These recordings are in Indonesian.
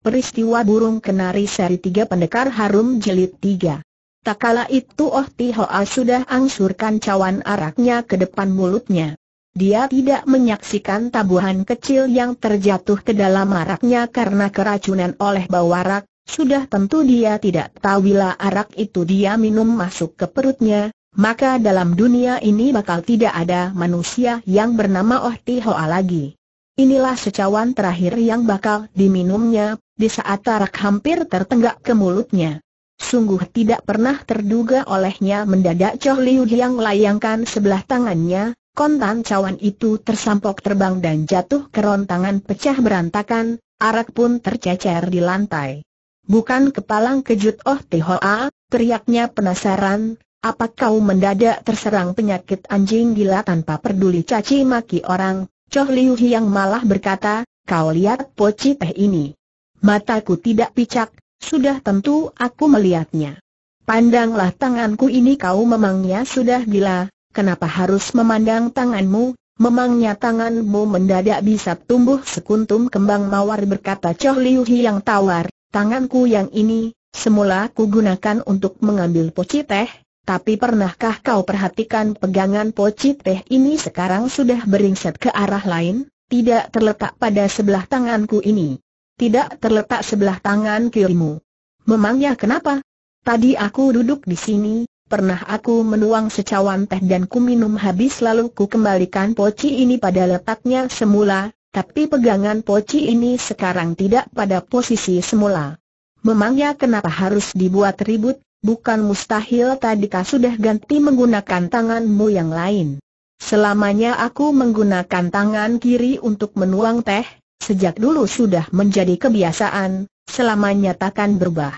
Peristiwa burung kenari seri tiga pendekar harum jelit tiga. Tak kala itu Oh Tihoa sudah angsurkan cawan araknya ke depan mulutnya. Dia tidak menyaksikan tabuhan kecil yang terjatuh ke dalam araknya karena keracunan oleh bau arak, sudah tentu dia tidak tahu bila arak itu dia minum masuk ke perutnya, maka dalam dunia ini bakal tidak ada manusia yang bernama Oh Tihoa lagi. Inilah secawan terakhir yang bakal diminumnya, di saat tarak hampir tertenggak ke mulutnya. Sungguh tidak pernah terduga olehnya mendadak Choh Liu yang layangkan sebelah tangannya, kontan cawan itu tersampok terbang dan jatuh ke rontangan pecah berantakan, arak pun tercecer di lantai. Bukan kepalang kejut Oh Tihoa, teriaknya penasaran, apa kau mendadak terserang penyakit anjing gila tanpa peduli caci maki orang, Choh Liu yang malah berkata, kau lihat poci teh ini. Mataku tidak picak, sudah tentu aku melihatnya. Pandanglah tanganku ini kau memangnya sudah gila, kenapa harus memandang tanganmu? Memangnya tanganmu mendadak bisa tumbuh sekuntum kembang mawar berkata Choh Liu yang tawar, tanganku yang ini, semula ku gunakan untuk mengambil poci teh, tapi pernahkah kau perhatikan pegangan poci teh ini sekarang sudah beringset ke arah lain, tidak terletak pada sebelah tanganku ini tidak terletak sebelah tangan kirimu. Memangnya kenapa? Tadi aku duduk di sini, pernah aku menuang secawan teh dan ku minum habis lalu ku kembalikan poci ini pada letaknya semula, tapi pegangan poci ini sekarang tidak pada posisi semula. Memangnya kenapa harus dibuat ribut, bukan mustahil tadi kau sudah ganti menggunakan tanganmu yang lain. Selamanya aku menggunakan tangan kiri untuk menuang teh, Sejak dulu sudah menjadi kebiasaan, selamanya takkan berubah.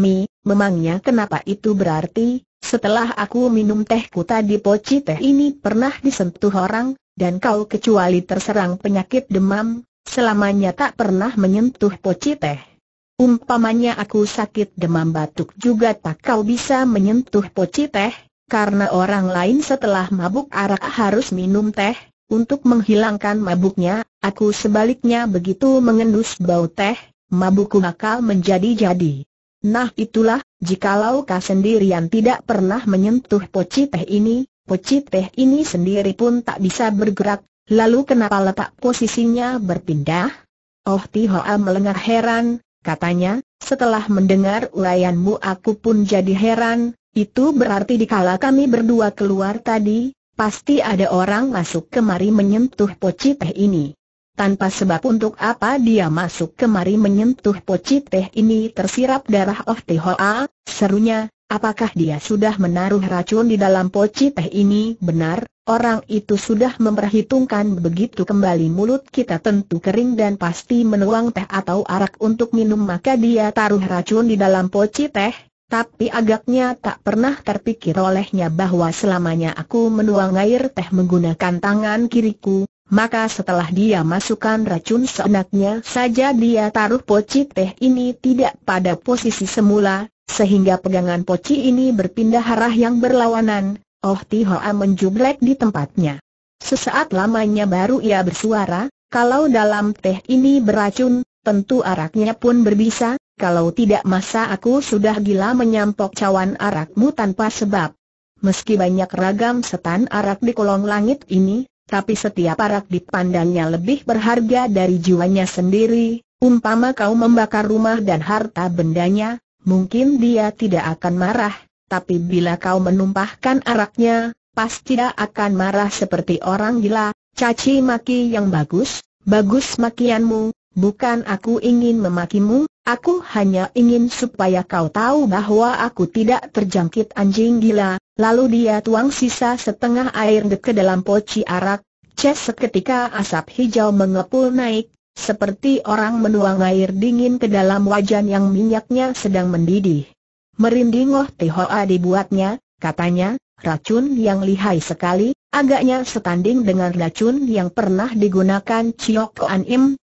Mi, memangnya kenapa itu berarti, setelah aku minum tehku tadi poci teh ini pernah disentuh orang, dan kau kecuali terserang penyakit demam, selamanya tak pernah menyentuh poci teh. Umpamanya aku sakit demam batuk juga tak kau bisa menyentuh poci teh, karena orang lain setelah mabuk arak harus minum teh, untuk menghilangkan mabuknya, aku sebaliknya begitu mengendus bau teh, mabukku bakal menjadi-jadi. Nah itulah, jikalau kau sendirian tidak pernah menyentuh poci teh ini, poci teh ini sendiri pun tak bisa bergerak, lalu kenapa letak posisinya berpindah? Oh Tihoa melengah heran, katanya, setelah mendengar ulayanmu aku pun jadi heran, itu berarti dikala kami berdua keluar tadi, Pasti ada orang masuk kemari menyentuh poci teh ini. Tanpa sebab untuk apa dia masuk kemari menyentuh poci teh ini tersirap darah Oh Tihoa, serunya, apakah dia sudah menaruh racun di dalam poci teh ini? Benar, orang itu sudah memperhitungkan begitu kembali mulut kita tentu kering dan pasti menuang teh atau arak untuk minum maka dia taruh racun di dalam poci teh, tapi agaknya tak pernah terpikir olehnya bahwa selamanya aku menuang air teh menggunakan tangan kiriku, maka setelah dia masukkan racun seenaknya saja dia taruh poci teh ini tidak pada posisi semula, sehingga pegangan poci ini berpindah arah yang berlawanan, Oh Tihoa menjublek di tempatnya. Sesaat lamanya baru ia bersuara, kalau dalam teh ini beracun, tentu araknya pun berbisa, kalau tidak masa aku sudah gila menyampok cawan arakmu tanpa sebab. Meski banyak ragam setan arak di kolong langit ini, tapi setiap arak dipandangnya lebih berharga dari jiwanya sendiri. Umpama kau membakar rumah dan harta bendanya, mungkin dia tidak akan marah, tapi bila kau menumpahkan araknya, pasti dia akan marah seperti orang gila. Caci maki yang bagus, bagus makianmu, bukan aku ingin memakimu, Aku hanya ingin supaya kau tahu bahwa aku tidak terjangkit anjing gila. Lalu dia tuang sisa setengah air ke dalam poci arak. Ces seketika asap hijau mengepul naik, seperti orang menuang air dingin ke dalam wajan yang minyaknya sedang mendidih. Merinding, Merindingoh Tihoa dibuatnya, katanya, racun yang lihai sekali, agaknya setanding dengan racun yang pernah digunakan Chiyoko An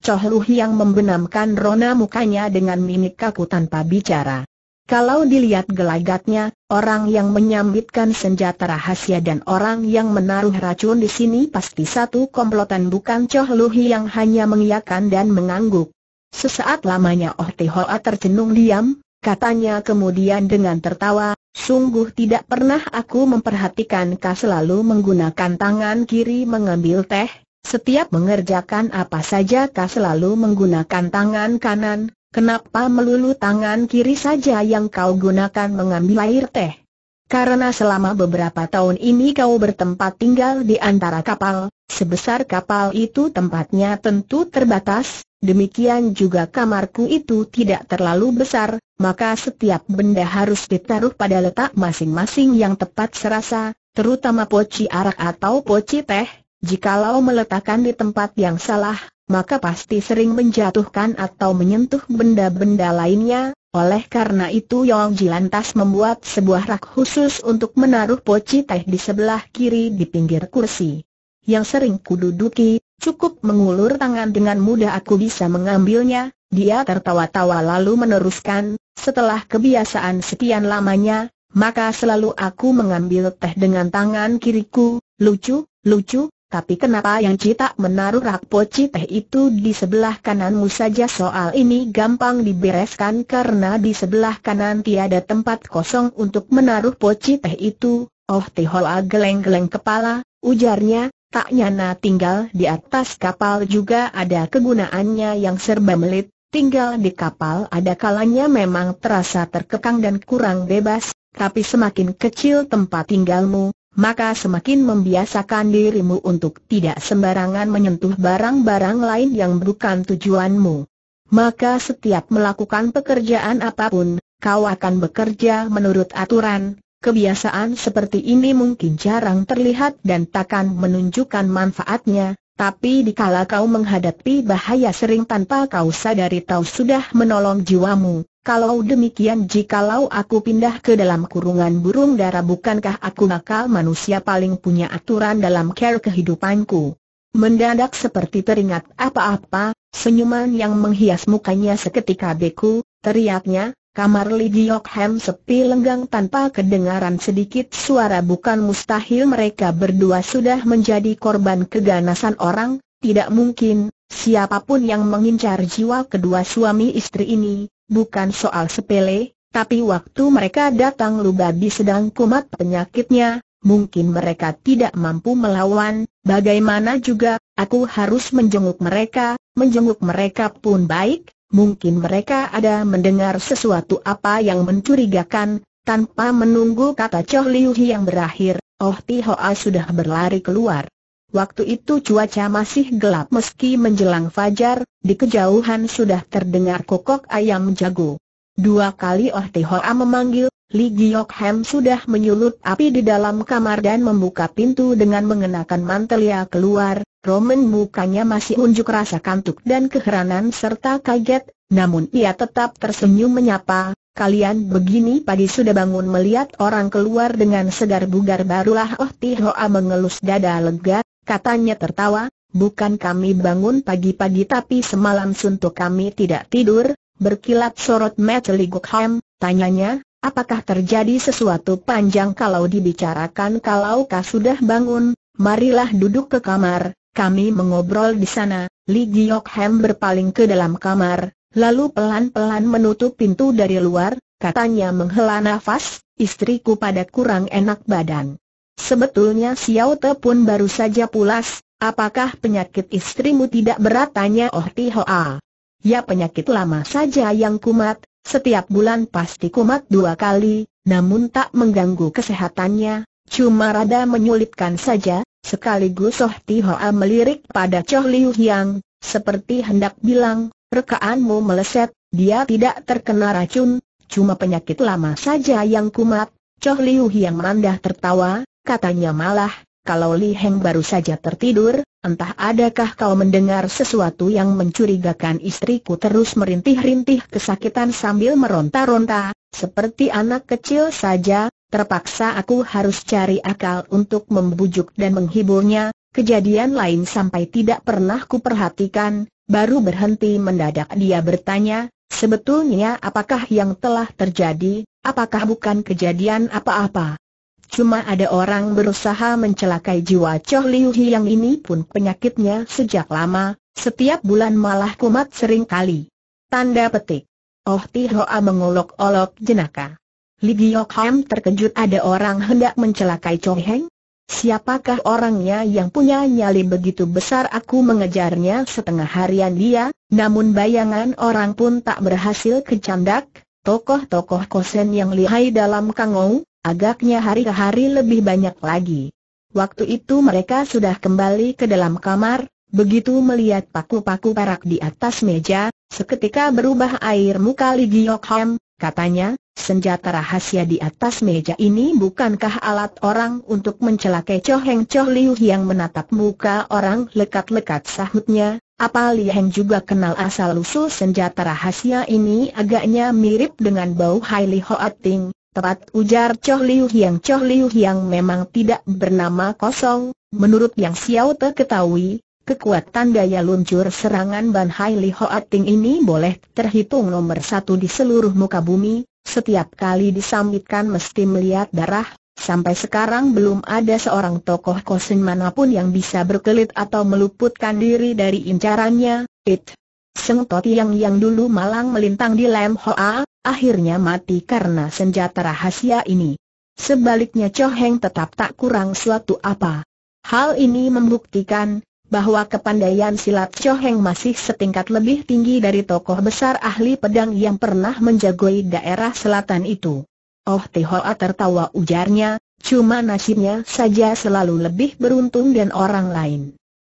Luh yang membenamkan rona mukanya dengan mimik kaku tanpa bicara. Kalau dilihat gelagatnya, orang yang menyambitkan senjata rahasia dan orang yang menaruh racun di sini pasti satu komplotan bukan Luh yang hanya mengiyakan dan mengangguk. Sesaat lamanya Oh Hoa tercenung diam, katanya kemudian dengan tertawa, sungguh tidak pernah aku memperhatikan kau selalu menggunakan tangan kiri mengambil teh, setiap mengerjakan apa saja kau selalu menggunakan tangan kanan, kenapa melulu tangan kiri saja yang kau gunakan mengambil air teh? Karena selama beberapa tahun ini kau bertempat tinggal di antara kapal, sebesar kapal itu tempatnya tentu terbatas, demikian juga kamarku itu tidak terlalu besar, maka setiap benda harus ditaruh pada letak masing-masing yang tepat serasa, terutama poci arak atau poci teh, Jikalau meletakkan di tempat yang salah, maka pasti sering menjatuhkan atau menyentuh benda-benda lainnya, oleh karena itu Yong Ji lantas membuat sebuah rak khusus untuk menaruh poci teh di sebelah kiri di pinggir kursi. Yang sering kududuki, cukup mengulur tangan dengan mudah aku bisa mengambilnya, dia tertawa-tawa lalu meneruskan, setelah kebiasaan sekian lamanya, maka selalu aku mengambil teh dengan tangan kiriku, lucu, lucu, tapi kenapa yang cita menaruh rak poci teh itu di sebelah kananmu saja soal ini gampang dibereskan karena di sebelah kanan tiada tempat kosong untuk menaruh poci teh itu. Oh Tihoa geleng-geleng kepala, ujarnya, tak nyana tinggal di atas kapal juga ada kegunaannya yang serba melit. Tinggal di kapal ada kalanya memang terasa terkekang dan kurang bebas, tapi semakin kecil tempat tinggalmu, maka semakin membiasakan dirimu untuk tidak sembarangan menyentuh barang-barang lain yang bukan tujuanmu. Maka setiap melakukan pekerjaan apapun, kau akan bekerja menurut aturan, kebiasaan seperti ini mungkin jarang terlihat dan takkan menunjukkan manfaatnya, tapi dikala kau menghadapi bahaya sering tanpa kau sadari tahu sudah menolong jiwamu, kalau demikian jikalau aku pindah ke dalam kurungan burung dara bukankah aku nakal manusia paling punya aturan dalam care kehidupanku? Mendadak seperti teringat apa-apa, senyuman yang menghias mukanya seketika beku, teriaknya, Kamar Li Giok Hem sepi lenggang tanpa kedengaran sedikit suara bukan mustahil mereka berdua sudah menjadi korban keganasan orang, tidak mungkin, siapapun yang mengincar jiwa kedua suami istri ini, bukan soal sepele, tapi waktu mereka datang Lubabi sedang kumat penyakitnya, mungkin mereka tidak mampu melawan, bagaimana juga, aku harus menjenguk mereka, menjenguk mereka pun baik, mungkin mereka ada mendengar sesuatu apa yang mencurigakan, tanpa menunggu kata Choh Liu yang berakhir, Oh Ti Hoa sudah berlari keluar. Waktu itu cuaca masih gelap meski menjelang fajar, di kejauhan sudah terdengar kokok ayam jago. Dua kali Oh Ti Hoa memanggil, Li Giok Hem sudah menyulut api di dalam kamar dan membuka pintu dengan mengenakan mantel mantelia keluar, Roman mukanya masih unjuk rasa kantuk dan keheranan serta kaget, namun ia tetap tersenyum menyapa, kalian begini pagi sudah bangun melihat orang keluar dengan segar bugar barulah Oh Tihoa mengelus dada lega, katanya tertawa, bukan kami bangun pagi-pagi tapi semalam suntuk kami tidak tidur, berkilat sorot Matt Li Ham, tanyanya, Apakah terjadi sesuatu panjang kalau dibicarakan kalau kau sudah bangun, marilah duduk ke kamar, kami mengobrol di sana. Li Giok Hem berpaling ke dalam kamar, lalu pelan-pelan menutup pintu dari luar, katanya menghela nafas, istriku pada kurang enak badan. Sebetulnya Xiao Te pun baru saja pulas, apakah penyakit istrimu tidak berat tanya Oh Ti Hoa. Ya penyakit lama saja yang kumat, setiap bulan pasti kumat dua kali, namun tak mengganggu kesehatannya, cuma rada menyulitkan saja, sekaligus Soh Tihoa melirik pada Choh Liu Yang, seperti hendak bilang, rekaanmu meleset, dia tidak terkena racun, cuma penyakit lama saja yang kumat, Choh Liu Yang mandah tertawa, katanya malah, kalau Li Heng baru saja tertidur, entah adakah kau mendengar sesuatu yang mencurigakan istriku terus merintih-rintih kesakitan sambil meronta-ronta, seperti anak kecil saja, terpaksa aku harus cari akal untuk membujuk dan menghiburnya, kejadian lain sampai tidak pernah kuperhatikan, baru berhenti mendadak dia bertanya, sebetulnya apakah yang telah terjadi, apakah bukan kejadian apa-apa? Cuma ada orang berusaha mencelakai jiwa Choh Liu Hiang ini pun penyakitnya sejak lama, setiap bulan malah kumat sering kali. Tanda petik. Oh Ti Hoa mengolok-olok jenaka. Li Giok Ham terkejut ada orang hendak mencelakai Choh Heng. Siapakah orangnya yang punya nyali begitu besar aku mengejarnya setengah harian dia, namun bayangan orang pun tak berhasil kecandak, tokoh-tokoh kosen yang lihai dalam kangou, Agaknya hari ke hari lebih banyak lagi. Waktu itu mereka sudah kembali ke dalam kamar, begitu melihat paku-paku perak di atas meja, seketika berubah air muka Li Giok katanya, senjata rahasia di atas meja ini bukankah alat orang untuk mencelakai Cho Heng Liu yang menatap muka orang lekat-lekat sahutnya, apa Li Heng juga kenal asal-usul senjata rahasia ini agaknya mirip dengan bau Hai Li Hoat Ting, Tepat ujar Choh Liu Hiang Choh Liu Hiang memang tidak bernama kosong, menurut yang Xiao Te ketahui, kekuatan daya luncur serangan Ban Hai Li Hoa Ting ini boleh terhitung nomor satu di seluruh muka bumi, setiap kali disambitkan mesti melihat darah, Sampai sekarang belum ada seorang tokoh kosin manapun yang bisa berkelit atau meluputkan diri dari incarannya, it. Seng Totiang yang dulu malang melintang di Lam Hoa, akhirnya mati karena senjata rahasia ini. Sebaliknya Cho Heng tetap tak kurang suatu apa. Hal ini membuktikan bahwa kepandaian silat Cho Heng masih setingkat lebih tinggi dari tokoh besar ahli pedang yang pernah menjagoi daerah selatan itu. Oh Hoa tertawa ujarnya, cuma nasibnya saja selalu lebih beruntung dan orang lain.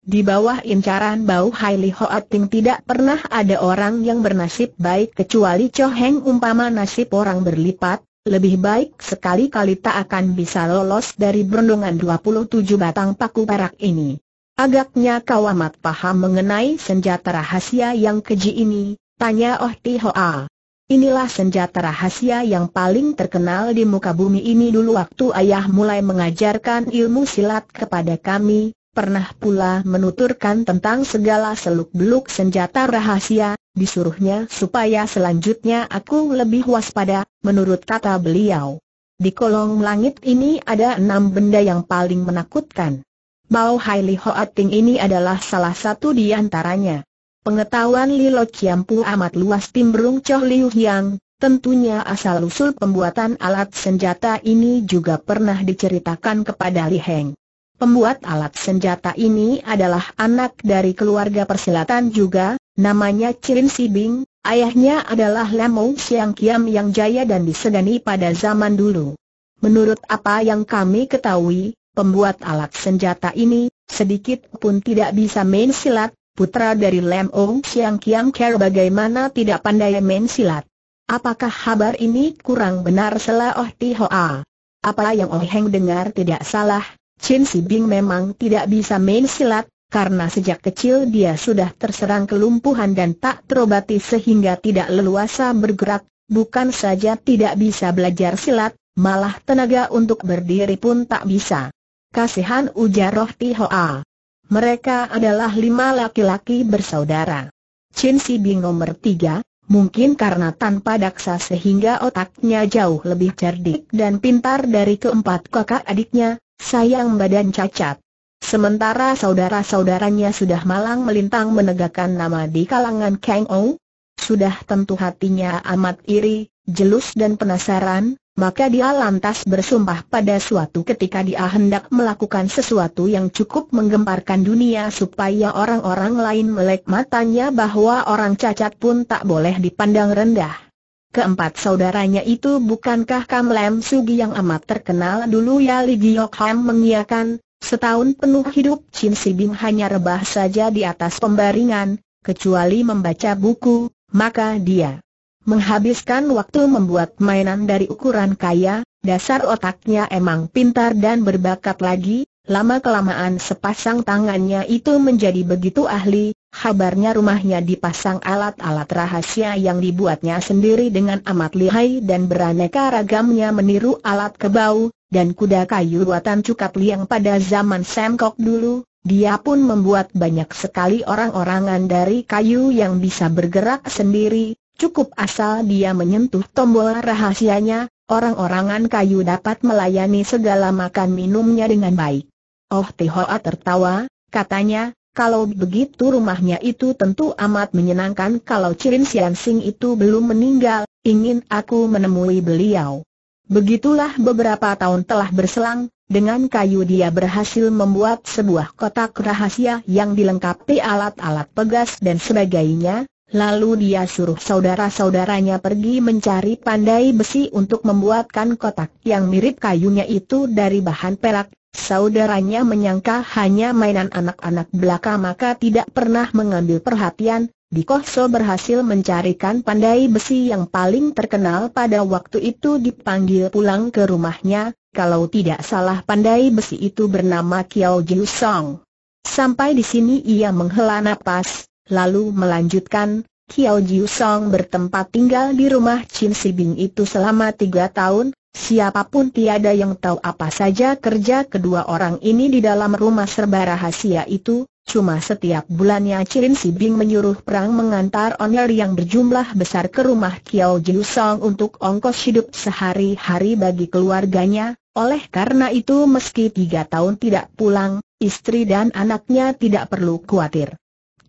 Di bawah incaran Bau Hai Li Hoat Ting tidak pernah ada orang yang bernasib baik kecuali Cho Heng umpama nasib orang berlipat, lebih baik sekali-kali tak akan bisa lolos dari berondongan 27 batang paku perak ini. Agaknya kau amat paham mengenai senjata rahasia yang keji ini, tanya Oh Ti Hoa. Inilah senjata rahasia yang paling terkenal di muka bumi ini dulu waktu ayah mulai mengajarkan ilmu silat kepada kami, Pernah pula menuturkan tentang segala seluk-beluk senjata rahasia, disuruhnya supaya selanjutnya aku lebih waspada, menurut kata beliau. Di kolong langit ini ada enam benda yang paling menakutkan. Bao Hai Li Hoating ini adalah salah satu di antaranya. Pengetahuan Lilo Chiampu amat luas timbrung Choh Liu Hiang, tentunya asal-usul pembuatan alat senjata ini juga pernah diceritakan kepada Li Heng. Pembuat alat senjata ini adalah anak dari keluarga persilatan juga, namanya Chin Sibing, ayahnya adalah Lemo Siang Kiam yang jaya dan disegani pada zaman dulu. Menurut apa yang kami ketahui, pembuat alat senjata ini, sedikit pun tidak bisa main silat, putra dari Lemo Siang Kiam Ker bagaimana tidak pandai main silat. Apakah kabar ini kurang benar selah Oh Hoa? Apa yang Oh Heng dengar tidak salah, Chen Si Bing memang tidak bisa main silat, karena sejak kecil dia sudah terserang kelumpuhan dan tak terobati sehingga tidak leluasa bergerak, bukan saja tidak bisa belajar silat, malah tenaga untuk berdiri pun tak bisa. Kasihan ujar Roh Hoa. Mereka adalah lima laki-laki bersaudara. Chen Si Bing nomor tiga, mungkin karena tanpa daksa sehingga otaknya jauh lebih cerdik dan pintar dari keempat kakak adiknya, Sayang badan cacat. Sementara saudara-saudaranya sudah malang melintang menegakkan nama di kalangan Kang O, sudah tentu hatinya amat iri, jelus dan penasaran, maka dia lantas bersumpah pada suatu ketika dia hendak melakukan sesuatu yang cukup menggemparkan dunia supaya orang-orang lain melek matanya bahwa orang cacat pun tak boleh dipandang rendah. Keempat saudaranya itu bukankah Kam Lam Sugi yang amat terkenal dulu ya Li Giok Ham mengiakan, setahun penuh hidup Chin Si Bing hanya rebah saja di atas pembaringan, kecuali membaca buku, maka dia menghabiskan waktu membuat mainan dari ukuran kaya, dasar otaknya emang pintar dan berbakat lagi, lama-kelamaan sepasang tangannya itu menjadi begitu ahli, Habarnya rumahnya dipasang alat-alat rahasia yang dibuatnya sendiri dengan amat lihai dan beraneka ragamnya meniru alat kebau, dan kuda kayu buatan cukat liang pada zaman Semkok dulu, dia pun membuat banyak sekali orang-orangan dari kayu yang bisa bergerak sendiri, cukup asal dia menyentuh tombol rahasianya, orang-orangan kayu dapat melayani segala makan minumnya dengan baik. Oh Tihoa tertawa, katanya, kalau begitu rumahnya itu tentu amat menyenangkan kalau Cirin Sian Sing itu belum meninggal, ingin aku menemui beliau. Begitulah beberapa tahun telah berselang, dengan kayu dia berhasil membuat sebuah kotak rahasia yang dilengkapi alat-alat pegas dan sebagainya, lalu dia suruh saudara-saudaranya pergi mencari pandai besi untuk membuatkan kotak yang mirip kayunya itu dari bahan perak Saudaranya menyangka hanya mainan anak-anak belaka maka tidak pernah mengambil perhatian, Di Dikoso berhasil mencarikan pandai besi yang paling terkenal pada waktu itu dipanggil pulang ke rumahnya, kalau tidak salah pandai besi itu bernama Kiao Jiu Song. Sampai di sini ia menghela napas, lalu melanjutkan, Kiao Jiu Song bertempat tinggal di rumah Chin Si Bing itu selama tiga tahun, siapapun tiada yang tahu apa saja kerja kedua orang ini di dalam rumah serba rahasia itu, cuma setiap bulannya Chin Si Bing menyuruh perang mengantar oner yang berjumlah besar ke rumah Kiao Jiu Song untuk ongkos hidup sehari-hari bagi keluarganya, oleh karena itu meski tiga tahun tidak pulang, istri dan anaknya tidak perlu khawatir.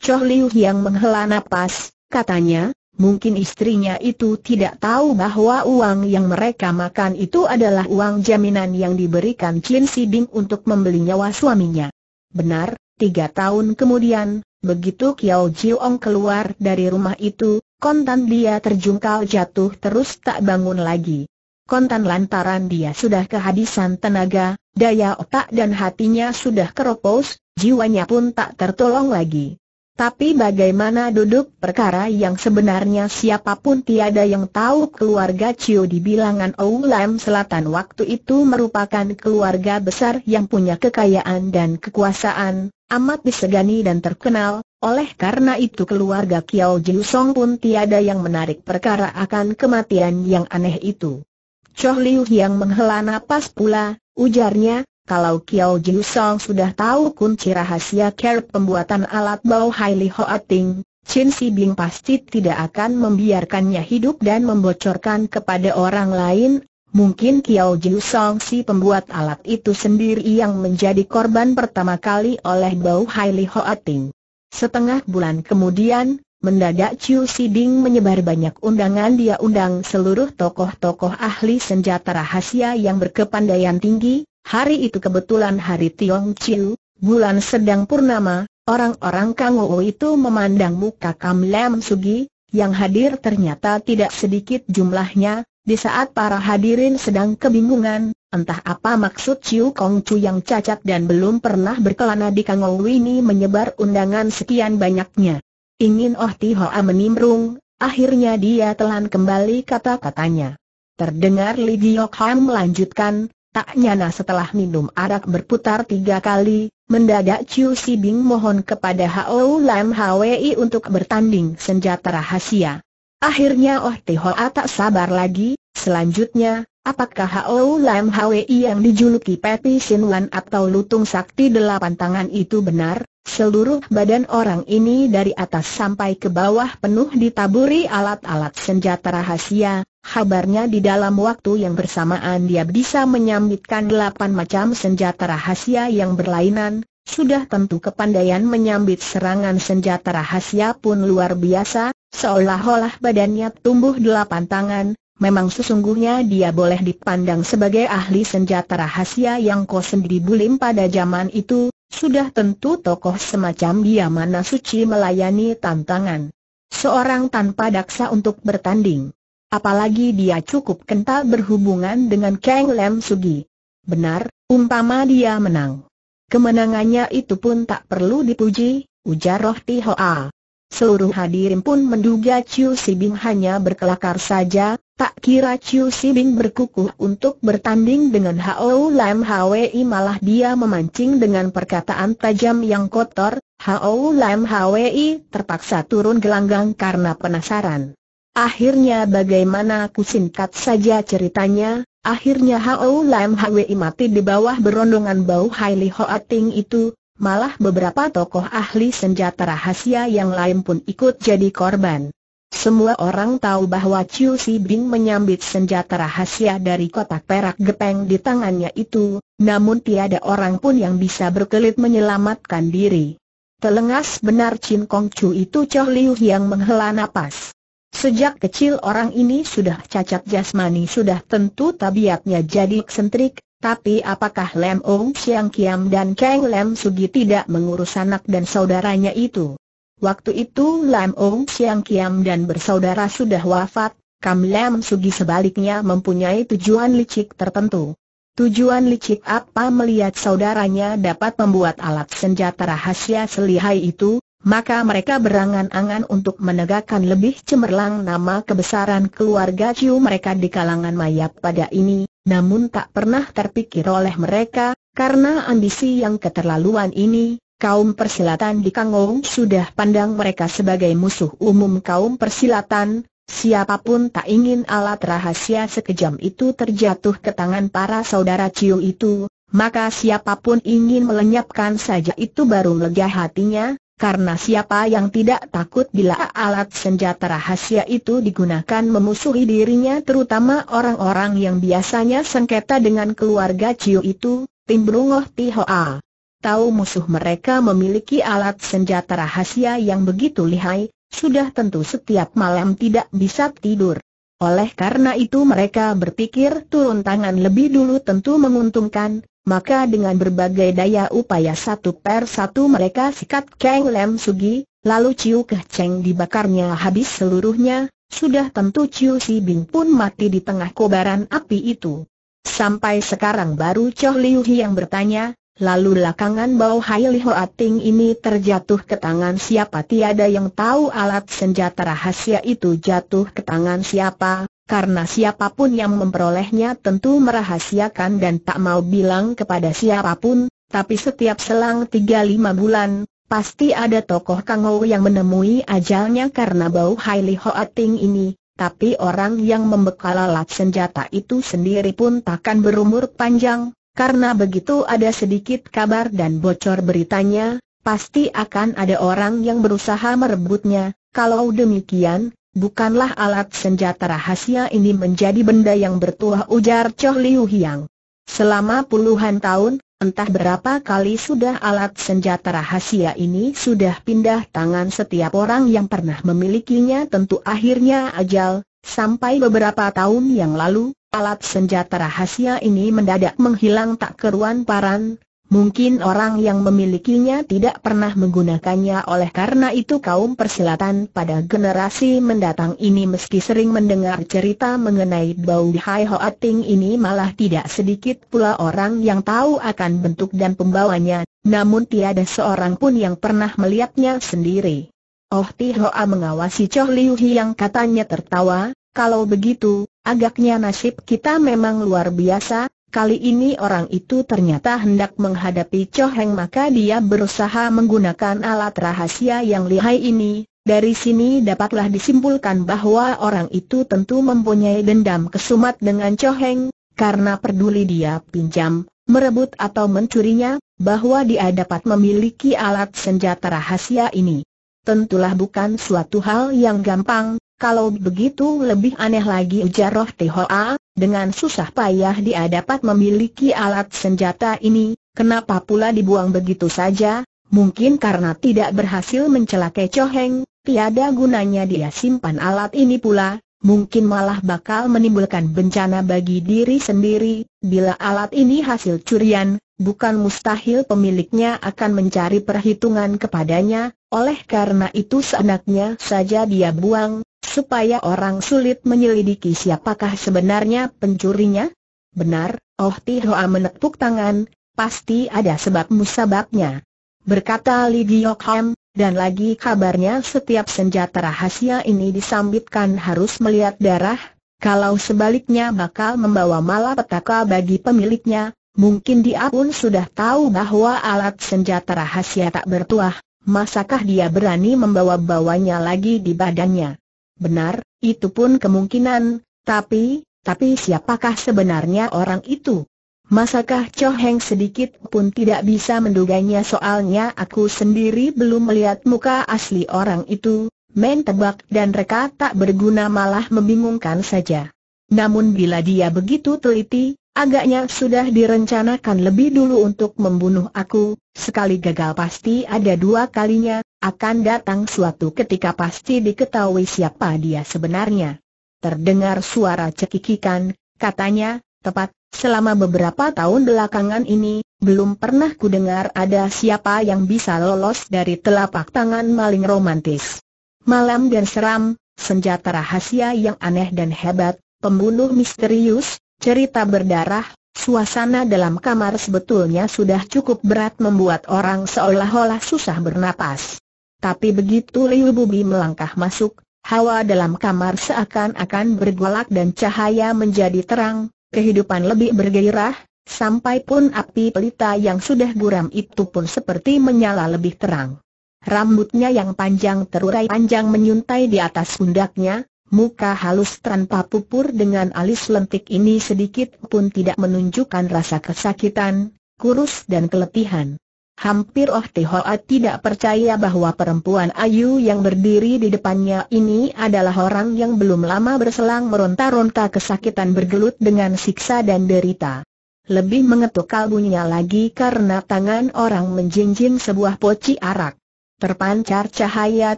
Choh Liu yang menghela nafas. Katanya, mungkin istrinya itu tidak tahu bahwa uang yang mereka makan itu adalah uang jaminan yang diberikan Chin Si untuk membeli nyawa suaminya. Benar, tiga tahun kemudian, begitu Kiao Jiong keluar dari rumah itu, kontan dia terjungkal jatuh terus tak bangun lagi. Kontan lantaran dia sudah kehabisan tenaga, daya otak dan hatinya sudah keropos, jiwanya pun tak tertolong lagi. Tapi bagaimana duduk perkara yang sebenarnya siapapun tiada yang tahu keluarga Cio di bilangan Oulam Selatan waktu itu merupakan keluarga besar yang punya kekayaan dan kekuasaan, amat disegani dan terkenal, oleh karena itu keluarga Kiao Song pun tiada yang menarik perkara akan kematian yang aneh itu. Choh Liu yang menghela napas pula, ujarnya, kalau Kiao Jiu Song sudah tahu kunci rahasia care pembuatan alat bau Hoa Ting, Chin Si Bing pasti tidak akan membiarkannya hidup dan membocorkan kepada orang lain, mungkin Kiao Jiu Song si pembuat alat itu sendiri yang menjadi korban pertama kali oleh bau Hoa Ting. Setengah bulan kemudian, mendadak Chiu Si Bing menyebar banyak undangan dia undang seluruh tokoh-tokoh ahli senjata rahasia yang berkepandaian tinggi, Hari itu kebetulan hari Tiong Chiu, bulan sedang purnama, orang-orang Kang itu memandang muka Kam Lam Sugi, yang hadir ternyata tidak sedikit jumlahnya, di saat para hadirin sedang kebingungan, entah apa maksud Chiu Kong Chu yang cacat dan belum pernah berkelana di Kang Ou ini menyebar undangan sekian banyaknya. Ingin Oh Ti Hoa menimbrung, akhirnya dia telan kembali kata-katanya. Terdengar Li Jiok Ham melanjutkan, Tak nyana setelah minum arak berputar tiga kali, mendadak Chiu Si Bing mohon kepada Hao Lam Hwi untuk bertanding senjata rahasia. Akhirnya Oh Hoa tak sabar lagi, selanjutnya, apakah Hao Lam Hwi yang dijuluki Peti Wan atau Lutung Sakti Delapan Tangan itu benar? Seluruh badan orang ini dari atas sampai ke bawah penuh ditaburi alat-alat senjata rahasia, Kabarnya di dalam waktu yang bersamaan dia bisa menyambitkan delapan macam senjata rahasia yang berlainan, sudah tentu kepandaian menyambit serangan senjata rahasia pun luar biasa, seolah-olah badannya tumbuh delapan tangan, memang sesungguhnya dia boleh dipandang sebagai ahli senjata rahasia yang sendiri dibulim pada zaman itu, sudah tentu tokoh semacam dia mana suci melayani tantangan. Seorang tanpa daksa untuk bertanding. Apalagi dia cukup kental berhubungan dengan Kang Lam Sugi. Benar, umpama dia menang. Kemenangannya itu pun tak perlu dipuji, ujar Roh Tihoa. Seluruh hadirin pun menduga Chiu Sibing hanya berkelakar saja, tak kira Chiu Sibing berkukuh untuk bertanding dengan Hao Lam Hwi malah dia memancing dengan perkataan tajam yang kotor, Hao Lam Hwi terpaksa turun gelanggang karena penasaran. Akhirnya bagaimana aku singkat saja ceritanya, akhirnya Hao Lam Hwi mati di bawah berondongan bau Hai Li ting itu, malah beberapa tokoh ahli senjata rahasia yang lain pun ikut jadi korban. Semua orang tahu bahwa Chiu Si Bing menyambit senjata rahasia dari kotak perak gepeng di tangannya itu, namun tiada orang pun yang bisa berkelit menyelamatkan diri. Telengas benar Chin Kong Chu itu Choh Liu yang menghela napas. Sejak kecil orang ini sudah cacat jasmani sudah tentu tabiatnya jadi eksentrik, tapi apakah Lem Ong Siang Kiam dan Kang Lem Sugi tidak mengurus anak dan saudaranya itu? Waktu itu Lem Ong Siang Kiam dan bersaudara sudah wafat, Kam Lem Sugi sebaliknya mempunyai tujuan licik tertentu. Tujuan licik apa melihat saudaranya dapat membuat alat senjata rahasia selihai itu, maka mereka berangan-angan untuk menegakkan lebih cemerlang nama kebesaran keluarga Chiu mereka di kalangan mayat pada ini, namun tak pernah terpikir oleh mereka, karena ambisi yang keterlaluan ini, kaum persilatan di Kangong sudah pandang mereka sebagai musuh umum kaum persilatan, siapapun tak ingin alat rahasia sekejam itu terjatuh ke tangan para saudara Ciu itu, maka siapapun ingin melenyapkan saja itu baru lega hatinya, karena siapa yang tidak takut bila alat senjata rahasia itu digunakan memusuhi dirinya terutama orang-orang yang biasanya sengketa dengan keluarga Ciu itu, Timbrungoh Tihoa. Tahu musuh mereka memiliki alat senjata rahasia yang begitu lihai, sudah tentu setiap malam tidak bisa tidur. Oleh karena itu mereka berpikir turun tangan lebih dulu tentu menguntungkan, maka dengan berbagai daya upaya satu per satu mereka sikat Kang Lem Sugi, lalu Ciu Keh Cheng dibakarnya habis seluruhnya, sudah tentu Ciu Si Bing pun mati di tengah kobaran api itu. Sampai sekarang baru Choh Liu Hi yang bertanya, lalu lakangan bau Hai Li Hoa Ting ini terjatuh ke tangan siapa tiada yang tahu alat senjata rahasia itu jatuh ke tangan siapa, karena siapapun yang memperolehnya tentu merahasiakan dan tak mau bilang kepada siapapun, tapi setiap selang tiga lima bulan, pasti ada tokoh Kang yang menemui ajalnya karena bau Haili Hoating ini, tapi orang yang membekal alat senjata itu sendiri pun takkan berumur panjang, karena begitu ada sedikit kabar dan bocor beritanya, pasti akan ada orang yang berusaha merebutnya, kalau demikian, Bukanlah alat senjata rahasia ini menjadi benda yang bertuah ujar Choh Liu Hiang. Selama puluhan tahun, entah berapa kali sudah alat senjata rahasia ini sudah pindah tangan setiap orang yang pernah memilikinya tentu akhirnya ajal, sampai beberapa tahun yang lalu, alat senjata rahasia ini mendadak menghilang tak keruan paran, Mungkin orang yang memilikinya tidak pernah menggunakannya oleh karena itu kaum persilatan pada generasi mendatang ini meski sering mendengar cerita mengenai bau Hai Hoa Ting ini malah tidak sedikit pula orang yang tahu akan bentuk dan pembawanya, namun tiada seorang pun yang pernah melihatnya sendiri. Oh Ti Hoa mengawasi Choh Liu yang katanya tertawa, kalau begitu, agaknya nasib kita memang luar biasa, Kali ini orang itu ternyata hendak menghadapi Cho Heng maka dia berusaha menggunakan alat rahasia yang lihai ini. Dari sini dapatlah disimpulkan bahwa orang itu tentu mempunyai dendam kesumat dengan Cho Heng, karena peduli dia pinjam, merebut atau mencurinya, bahwa dia dapat memiliki alat senjata rahasia ini. Tentulah bukan suatu hal yang gampang, kalau begitu lebih aneh lagi ujar Roh Tihoa, dengan susah payah dia dapat memiliki alat senjata ini, kenapa pula dibuang begitu saja? Mungkin karena tidak berhasil mencelakai Choheng, tiada gunanya dia simpan alat ini pula, mungkin malah bakal menimbulkan bencana bagi diri sendiri, bila alat ini hasil curian, bukan mustahil pemiliknya akan mencari perhitungan kepadanya, oleh karena itu seenaknya saja dia buang, supaya orang sulit menyelidiki siapakah sebenarnya pencurinya? Benar, Oh Tihoa menepuk tangan, pasti ada sebab musababnya. Berkata Li Giok Ham, dan lagi kabarnya setiap senjata rahasia ini disambitkan harus melihat darah, kalau sebaliknya bakal membawa malapetaka bagi pemiliknya, mungkin dia pun sudah tahu bahwa alat senjata rahasia tak bertuah, masakah dia berani membawa-bawanya lagi di badannya. Benar, itu pun kemungkinan, tapi, tapi siapakah sebenarnya orang itu? Masakah Cho Heng sedikit pun tidak bisa menduganya soalnya aku sendiri belum melihat muka asli orang itu, Men tebak dan reka tak berguna malah membingungkan saja. Namun bila dia begitu teliti, Agaknya sudah direncanakan lebih dulu untuk membunuh aku, sekali gagal pasti ada dua kalinya, akan datang suatu ketika pasti diketahui siapa dia sebenarnya. Terdengar suara cekikikan, katanya, tepat, selama beberapa tahun belakangan ini, belum pernah ku dengar ada siapa yang bisa lolos dari telapak tangan maling romantis. Malam dan seram, senjata rahasia yang aneh dan hebat, pembunuh misterius, cerita berdarah, suasana dalam kamar sebetulnya sudah cukup berat membuat orang seolah-olah susah bernapas. Tapi begitu Liu Bubi melangkah masuk, hawa dalam kamar seakan-akan bergolak dan cahaya menjadi terang, kehidupan lebih bergairah, sampai pun api pelita yang sudah buram itu pun seperti menyala lebih terang. Rambutnya yang panjang terurai panjang menyuntai di atas pundaknya, Muka halus tanpa pupur dengan alis lentik ini sedikit pun tidak menunjukkan rasa kesakitan, kurus dan keletihan. Hampir Oh Hoa tidak percaya bahwa perempuan ayu yang berdiri di depannya ini adalah orang yang belum lama berselang meronta-ronta kesakitan bergelut dengan siksa dan derita. Lebih mengetuk kalbunya lagi karena tangan orang menjinjing sebuah poci arak. Terpancar cahaya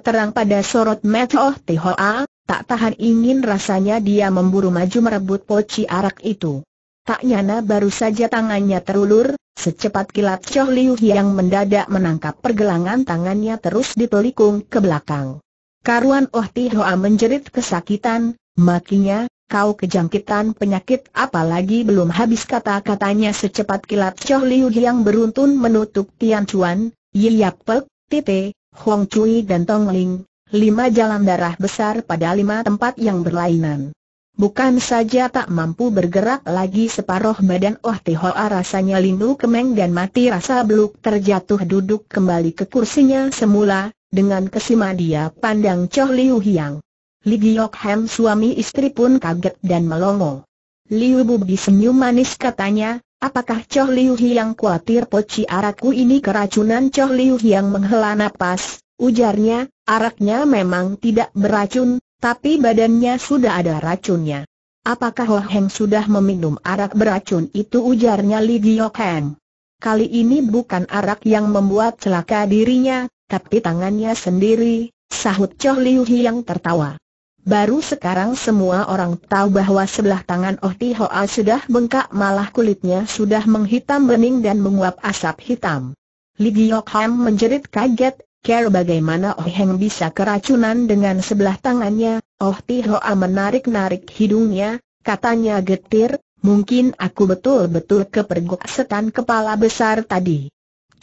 terang pada sorot mata Oh Hoa, Tak tahan ingin rasanya dia memburu maju merebut poci arak itu. Tak nyana baru saja tangannya terulur, secepat kilat Choh Liu yang mendadak menangkap pergelangan tangannya terus ditelikung ke belakang. Karuan Oh Ti Hoa menjerit kesakitan, makinya, kau kejangkitan penyakit apalagi belum habis kata-katanya secepat kilat Choh Liu yang beruntun menutup Tian Chuan, Yap Pek, Tite, Huang Chui dan Tong Ling, lima jalan darah besar pada lima tempat yang berlainan. Bukan saja tak mampu bergerak lagi separoh badan Oh Tihoa rasanya lindu kemeng dan mati rasa beluk terjatuh duduk kembali ke kursinya semula, dengan kesima dia pandang Choh Liu Hiang. Li Giok Hem suami istri pun kaget dan melongo. Liu Bubi senyum manis katanya, apakah Choh Liu Hiang khawatir poci araku ini keracunan Choh Liu Hiang menghela napas, Ujarnya, araknya memang tidak beracun, tapi badannya sudah ada racunnya. Apakah Ho Heng sudah meminum arak beracun itu ujarnya Li Giok Heng. Kali ini bukan arak yang membuat celaka dirinya, tapi tangannya sendiri, sahut Choh Liu yang tertawa. Baru sekarang semua orang tahu bahwa sebelah tangan Oh Ti Hoa sudah bengkak malah kulitnya sudah menghitam bening dan menguap asap hitam. Li Giok Heng menjerit kaget, Care bagaimana Oh Heng bisa keracunan dengan sebelah tangannya, Oh Tihoa menarik-narik hidungnya, katanya getir, mungkin aku betul-betul kepergok setan kepala besar tadi.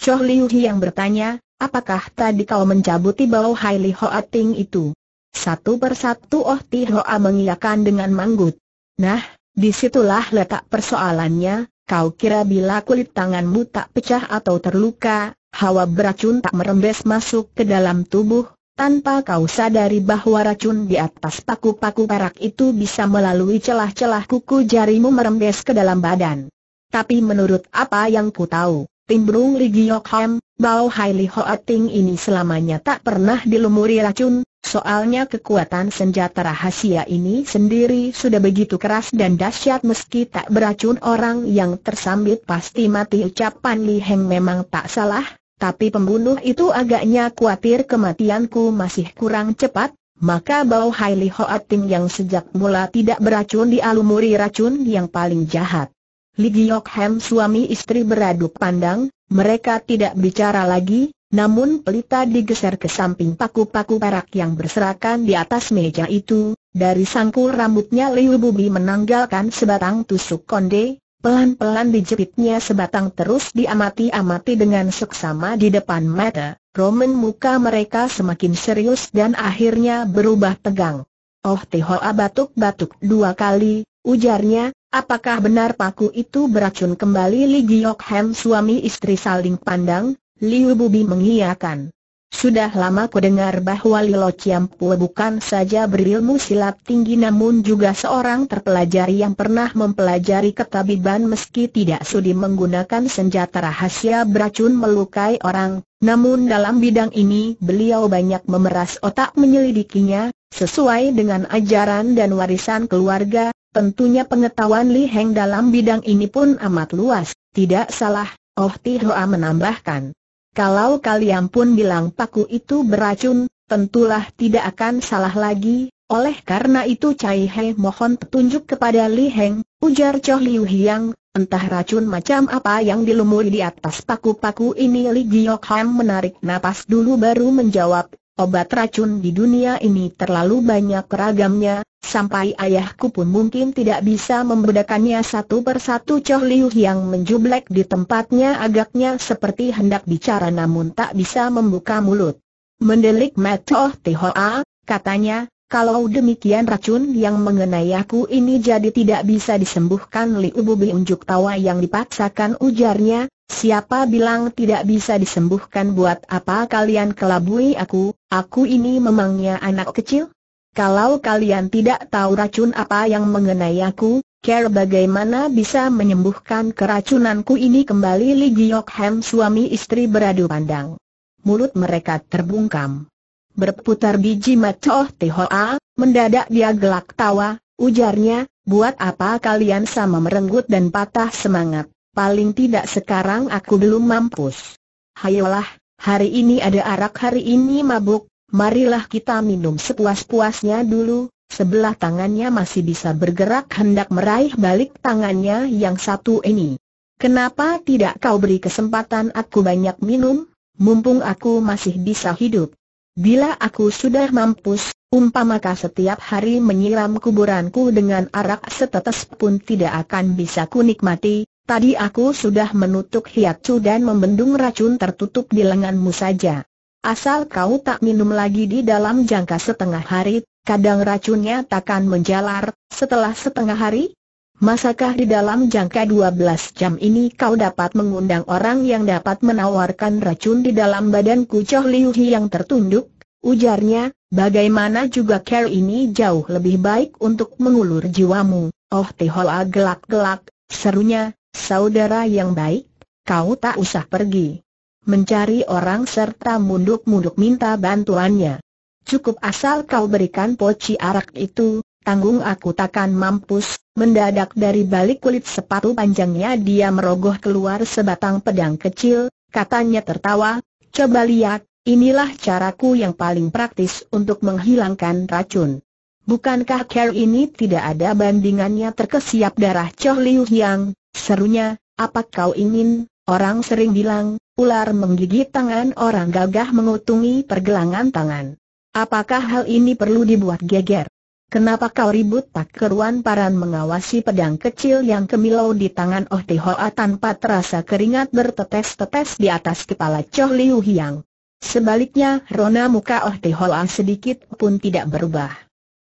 Choh Liu yang bertanya, apakah tadi kau mencabuti bau Hai Li Hoa Ting itu? Satu persatu Oh Tihoa mengiyakan dengan manggut. Nah, disitulah letak persoalannya, kau kira bila kulit tanganmu tak pecah atau terluka, hawa beracun tak merembes masuk ke dalam tubuh, tanpa kau sadari bahwa racun di atas paku-paku perak itu bisa melalui celah-celah kuku jarimu merembes ke dalam badan. Tapi menurut apa yang ku tahu, timbrung Li Giokham, Bao Hai Li Ting ini selamanya tak pernah dilumuri racun, soalnya kekuatan senjata rahasia ini sendiri sudah begitu keras dan dahsyat meski tak beracun orang yang tersambit pasti mati ucapan Li Heng memang tak salah, tapi pembunuh itu agaknya khawatir kematianku masih kurang cepat, maka bau Hai Hoating yang sejak mula tidak beracun dialumuri racun yang paling jahat. Li Giok Hem suami istri beradu pandang, mereka tidak bicara lagi, namun pelita digeser ke samping paku-paku perak yang berserakan di atas meja itu, dari sangkul rambutnya Liu Bubi menanggalkan sebatang tusuk konde, Pelan-pelan dijepitnya sebatang terus diamati-amati dengan seksama di depan mata, Roman muka mereka semakin serius dan akhirnya berubah tegang. Oh Tihoa ah, batuk-batuk dua kali, ujarnya, apakah benar paku itu beracun kembali Li Giok suami istri saling pandang, Liu Bubi mengiyakan. Sudah lama ku dengar bahwa Lilo Ciampue bukan saja berilmu silat tinggi namun juga seorang terpelajari yang pernah mempelajari ketabiban meski tidak sudi menggunakan senjata rahasia beracun melukai orang, namun dalam bidang ini beliau banyak memeras otak menyelidikinya, sesuai dengan ajaran dan warisan keluarga, tentunya pengetahuan Li Heng dalam bidang ini pun amat luas, tidak salah, Oh Tihoa menambahkan. Kalau kalian pun bilang paku itu beracun, tentulah tidak akan salah lagi, oleh karena itu Cai He mohon petunjuk kepada Li Heng, ujar Cho Liu Hiang, entah racun macam apa yang dilumuri di atas paku-paku ini Li Giok Ham menarik napas dulu baru menjawab, Obat racun di dunia ini terlalu banyak keragamnya, sampai ayahku pun mungkin tidak bisa membedakannya satu persatu Choh Liu yang menjublek di tempatnya agaknya seperti hendak bicara namun tak bisa membuka mulut. Mendelik Mat Tihoa, katanya, kalau demikian racun yang mengenai aku ini jadi tidak bisa disembuhkan Li Ububi unjuk tawa yang dipaksakan ujarnya, siapa bilang tidak bisa disembuhkan buat apa kalian kelabui aku, aku ini memangnya anak kecil? Kalau kalian tidak tahu racun apa yang mengenai aku, care bagaimana bisa menyembuhkan keracunanku ini kembali Li Giyok Hem suami istri beradu pandang. Mulut mereka terbungkam berputar biji macoh tehoa, mendadak dia gelak tawa, ujarnya, buat apa kalian sama merenggut dan patah semangat, paling tidak sekarang aku belum mampus. Hayolah, hari ini ada arak hari ini mabuk, marilah kita minum sepuas-puasnya dulu, Sebelah tangannya masih bisa bergerak hendak meraih balik tangannya yang satu ini. Kenapa tidak kau beri kesempatan aku banyak minum, mumpung aku masih bisa hidup? Bila aku sudah mampus, umpamaka setiap hari menyiram kuburanku dengan arak setetes pun tidak akan bisa kunikmati, tadi aku sudah menutup hiatsu dan membendung racun tertutup di lenganmu saja. Asal kau tak minum lagi di dalam jangka setengah hari, kadang racunnya takkan menjalar, setelah setengah hari, Masakah di dalam jangka 12 jam ini kau dapat mengundang orang yang dapat menawarkan racun di dalam badan Choh Liu Hi yang tertunduk? Ujarnya, bagaimana juga care ini jauh lebih baik untuk mengulur jiwamu. Oh Tihola gelak-gelak, serunya, saudara yang baik, kau tak usah pergi. Mencari orang serta munduk-munduk minta bantuannya. Cukup asal kau berikan poci arak itu, tanggung aku takkan mampus, mendadak dari balik kulit sepatu panjangnya dia merogoh keluar sebatang pedang kecil, katanya tertawa, coba lihat, inilah caraku yang paling praktis untuk menghilangkan racun. Bukankah care ini tidak ada bandingannya terkesiap darah Choh Liu Yang, serunya, apa kau ingin, orang sering bilang, ular menggigit tangan orang gagah mengutungi pergelangan tangan. Apakah hal ini perlu dibuat geger? Kenapa kau ribut tak keruan paran mengawasi pedang kecil yang kemilau di tangan Oh Hoa tanpa terasa keringat bertetes-tetes di atas kepala Choh Liu Hiang. Sebaliknya, rona muka Oh Hoa sedikit pun tidak berubah.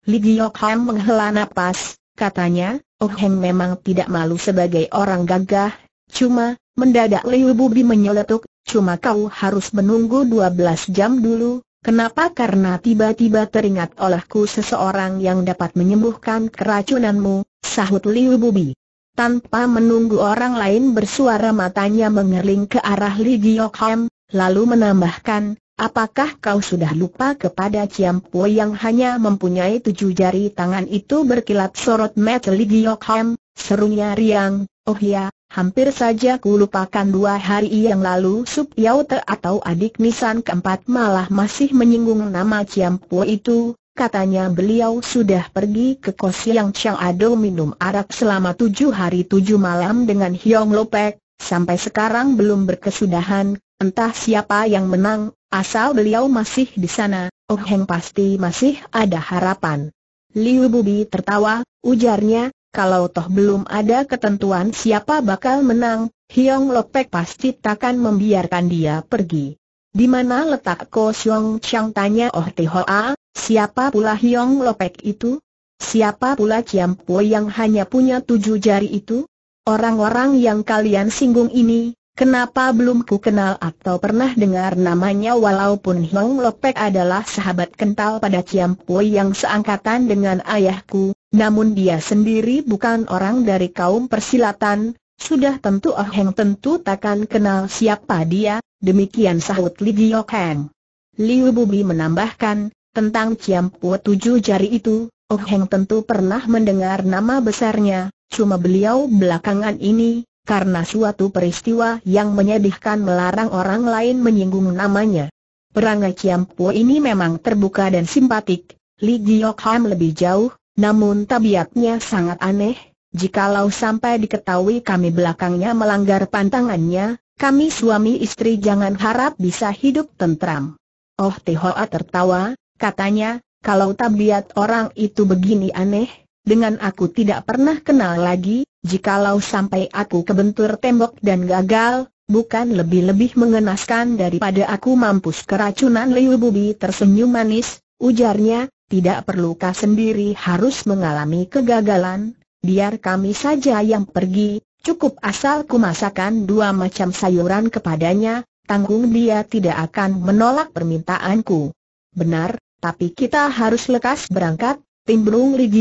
Li Giok Ham menghela nafas, katanya, Oh Heng memang tidak malu sebagai orang gagah, cuma, mendadak Liu Bubi menyeletuk, cuma kau harus menunggu 12 jam dulu, Kenapa? Karena tiba-tiba teringat olehku seseorang yang dapat menyembuhkan keracunanmu, sahut Liu Bubi. Tanpa menunggu orang lain bersuara matanya mengerling ke arah Li Giok lalu menambahkan, apakah kau sudah lupa kepada Ciam Pue yang hanya mempunyai tujuh jari tangan itu berkilat sorot mata Li Serunya Riang, oh ya, hampir saja ku lupakan dua hari yang lalu Sup Yao Te atau adik nisan keempat malah masih menyinggung nama Ciam Po itu, Katanya beliau sudah pergi ke kos yang Chang Ado minum arak selama tujuh hari tujuh malam dengan Hiong Lopek, sampai sekarang belum berkesudahan, entah siapa yang menang, asal beliau masih di sana, Oh Heng pasti masih ada harapan. Liu Bubi tertawa, ujarnya, kalau toh belum ada ketentuan siapa bakal menang, Hiong Lopek pasti takkan membiarkan dia pergi. Di mana letak Ko Siong Chang tanya Oh A? siapa pula Hiong Lopek itu? Siapa pula Po yang hanya punya tujuh jari itu? Orang-orang yang kalian singgung ini, Kenapa belum ku kenal atau pernah dengar namanya walaupun Hong Lopek adalah sahabat kental pada Po yang seangkatan dengan ayahku, namun dia sendiri bukan orang dari kaum persilatan, sudah tentu Oh Heng tentu takkan kenal siapa dia, demikian sahut Li Gio Kang. Liu Bubi menambahkan, tentang Ciam Ciampu tujuh jari itu, Oh Heng tentu pernah mendengar nama besarnya, cuma beliau belakangan ini, karena suatu peristiwa yang menyedihkan melarang orang lain menyinggung namanya. Perangai Ciampu ini memang terbuka dan simpatik, Li Gio lebih jauh, namun tabiatnya sangat aneh, jikalau sampai diketahui kami belakangnya melanggar pantangannya, kami suami istri jangan harap bisa hidup tentram. Oh Tihoa tertawa, katanya, kalau tabiat orang itu begini aneh, dengan aku tidak pernah kenal lagi, jikalau sampai aku kebentur tembok dan gagal, bukan lebih-lebih mengenaskan daripada aku mampus keracunan Liu Bubi tersenyum manis, ujarnya, tidak perlukah sendiri harus mengalami kegagalan, biar kami saja yang pergi, cukup asal masakan dua macam sayuran kepadanya, tanggung dia tidak akan menolak permintaanku. Benar, tapi kita harus lekas berangkat, Timbrung Li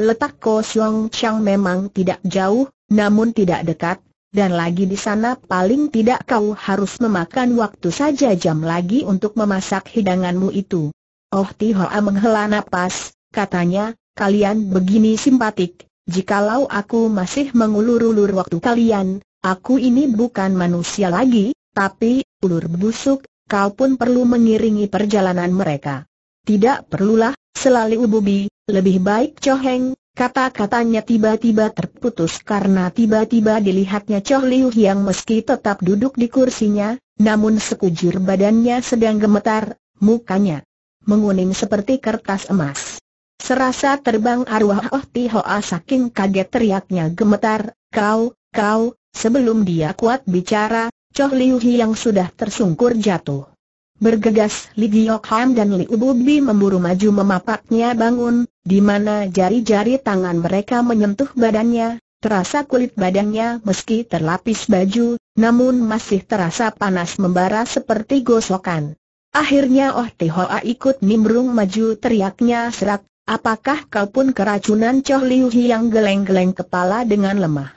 letak Ko Siong Chang memang tidak jauh, namun tidak dekat, dan lagi di sana paling tidak kau harus memakan waktu saja jam lagi untuk memasak hidanganmu itu. Oh Tihoa menghela napas, katanya, kalian begini simpatik, jikalau aku masih mengulur-ulur waktu kalian, aku ini bukan manusia lagi, tapi, ulur busuk, kau pun perlu mengiringi perjalanan mereka. Tidak perlulah, selalu ububi, lebih baik coheng, kata-katanya tiba-tiba terputus karena tiba-tiba dilihatnya Choh Liu yang meski tetap duduk di kursinya, namun sekujur badannya sedang gemetar, mukanya menguning seperti kertas emas. Serasa terbang arwah Oh Tihoa saking kaget teriaknya gemetar, kau, kau, sebelum dia kuat bicara, Choh Liu Hi yang sudah tersungkur jatuh. Bergegas Li Giok Ham dan Li Ububi memburu maju memapaknya bangun, di mana jari-jari tangan mereka menyentuh badannya, terasa kulit badannya meski terlapis baju, namun masih terasa panas membara seperti gosokan. Akhirnya Oh Tehoa ikut nimbrung maju teriaknya serak, apakah kau pun keracunan Choh Liu yang geleng-geleng kepala dengan lemah?